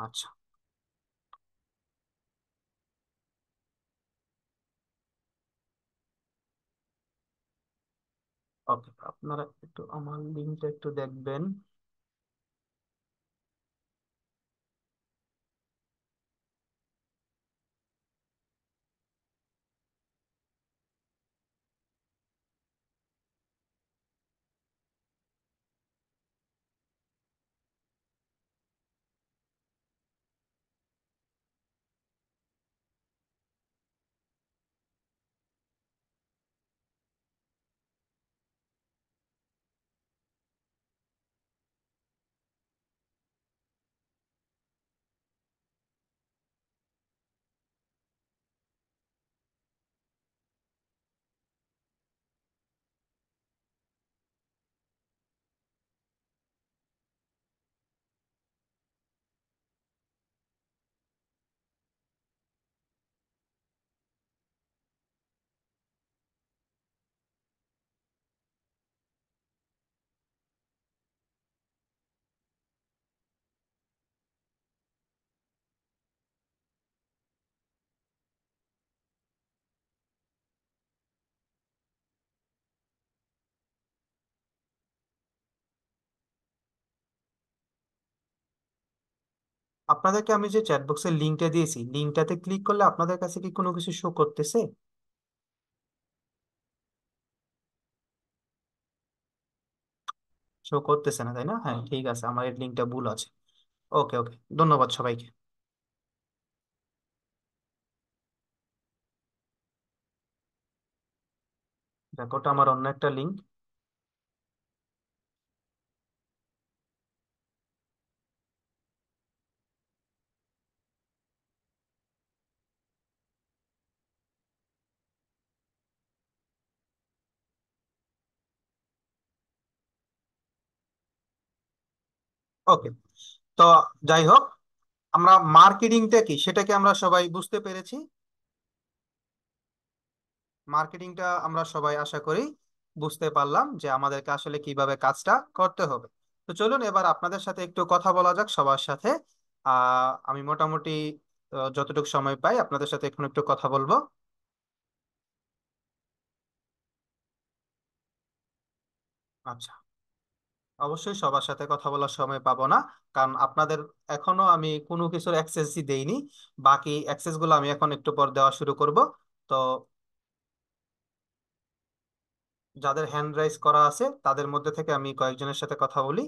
আচ্ছা ওকে আপনারা একটু আমার লিঙ্কটা একটু দেখবেন আপনাদেরকে আমি যে চ্যাট বক্সের লিঙ্কটা দিয়েছি লিঙ্কটাতে ক্লিক করলে আপনাদের কাছে কি কোনো কিছু শো করতেছে শো করতেছে না তাই না হ্যাঁ ঠিক আছে আমার এই লিঙ্কটা ভুল আছে ওকে ওকে ধন্যবাদ সবাইকে দেখো আমার অন্য একটা লিঙ্ক ওকে তো যাই হোক আমরা মার্কেটিংটা কি সেটাকে আমরা সবাই বুঝতে পেরেছি মার্কেটিংটা আমরা সবাই আশা করি বুঝতে পারলাম যে আমাদেরকে আসলে কিভাবে কাজটা করতে হবে তো চলুন এবার আপনাদের সাথে একটু কথা বলা যাক সবার সাথে আমি মোটামুটি যতটুকু সময় পাই আপনাদের সাথে এখন একটু কথা বলবো আচ্ছা অবশ্যই সবার সাথে কথা বলার সময় পাবো না কারণ আপনাদের এখনো আমি কোনো কিছুর অ্যাক্সেসই দেইনি বাকি অ্যাক্সেসগুলো আমি এখন একটু পর দেওয়া শুরু করব তো যাদের হ্যান্ড রাইজ করা আছে তাদের মধ্যে থেকে আমি কয়েকজনের সাথে কথা বলি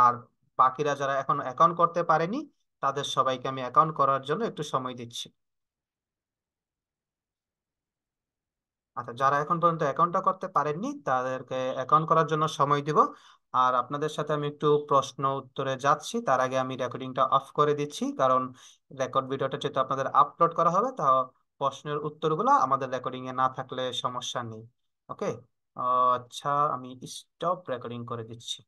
আর বাকিরা যারা এখন অ্যাকাউন্ট করতে পারেনি তাদের সবাইকে আমি অ্যাকাউন্ট করার জন্য একটু সময় দিচ্ছি আচ্ছা যারা এখন পর্যন্ত অ্যাকাউন্টটা করতে পারেননি তাদেরকে অ্যাকাউন্ট করার জন্য সময় দিব আর আপনাদের সাথে আমি একটু প্রশ্ন উত্তরে যাচ্ছি তার আগে আমি রেকর্ডিংটা অফ করে দিচ্ছি কারণ রেকর্ড ভিডিওটা যেহেতু আপনাদের আপলোড করা হবে তা প্রশ্নের উত্তরগুলো আমাদের রেকর্ডিং এ না থাকলে সমস্যা নেই ওকে আচ্ছা আমি স্টপ রেকর্ডিং করে দিচ্ছি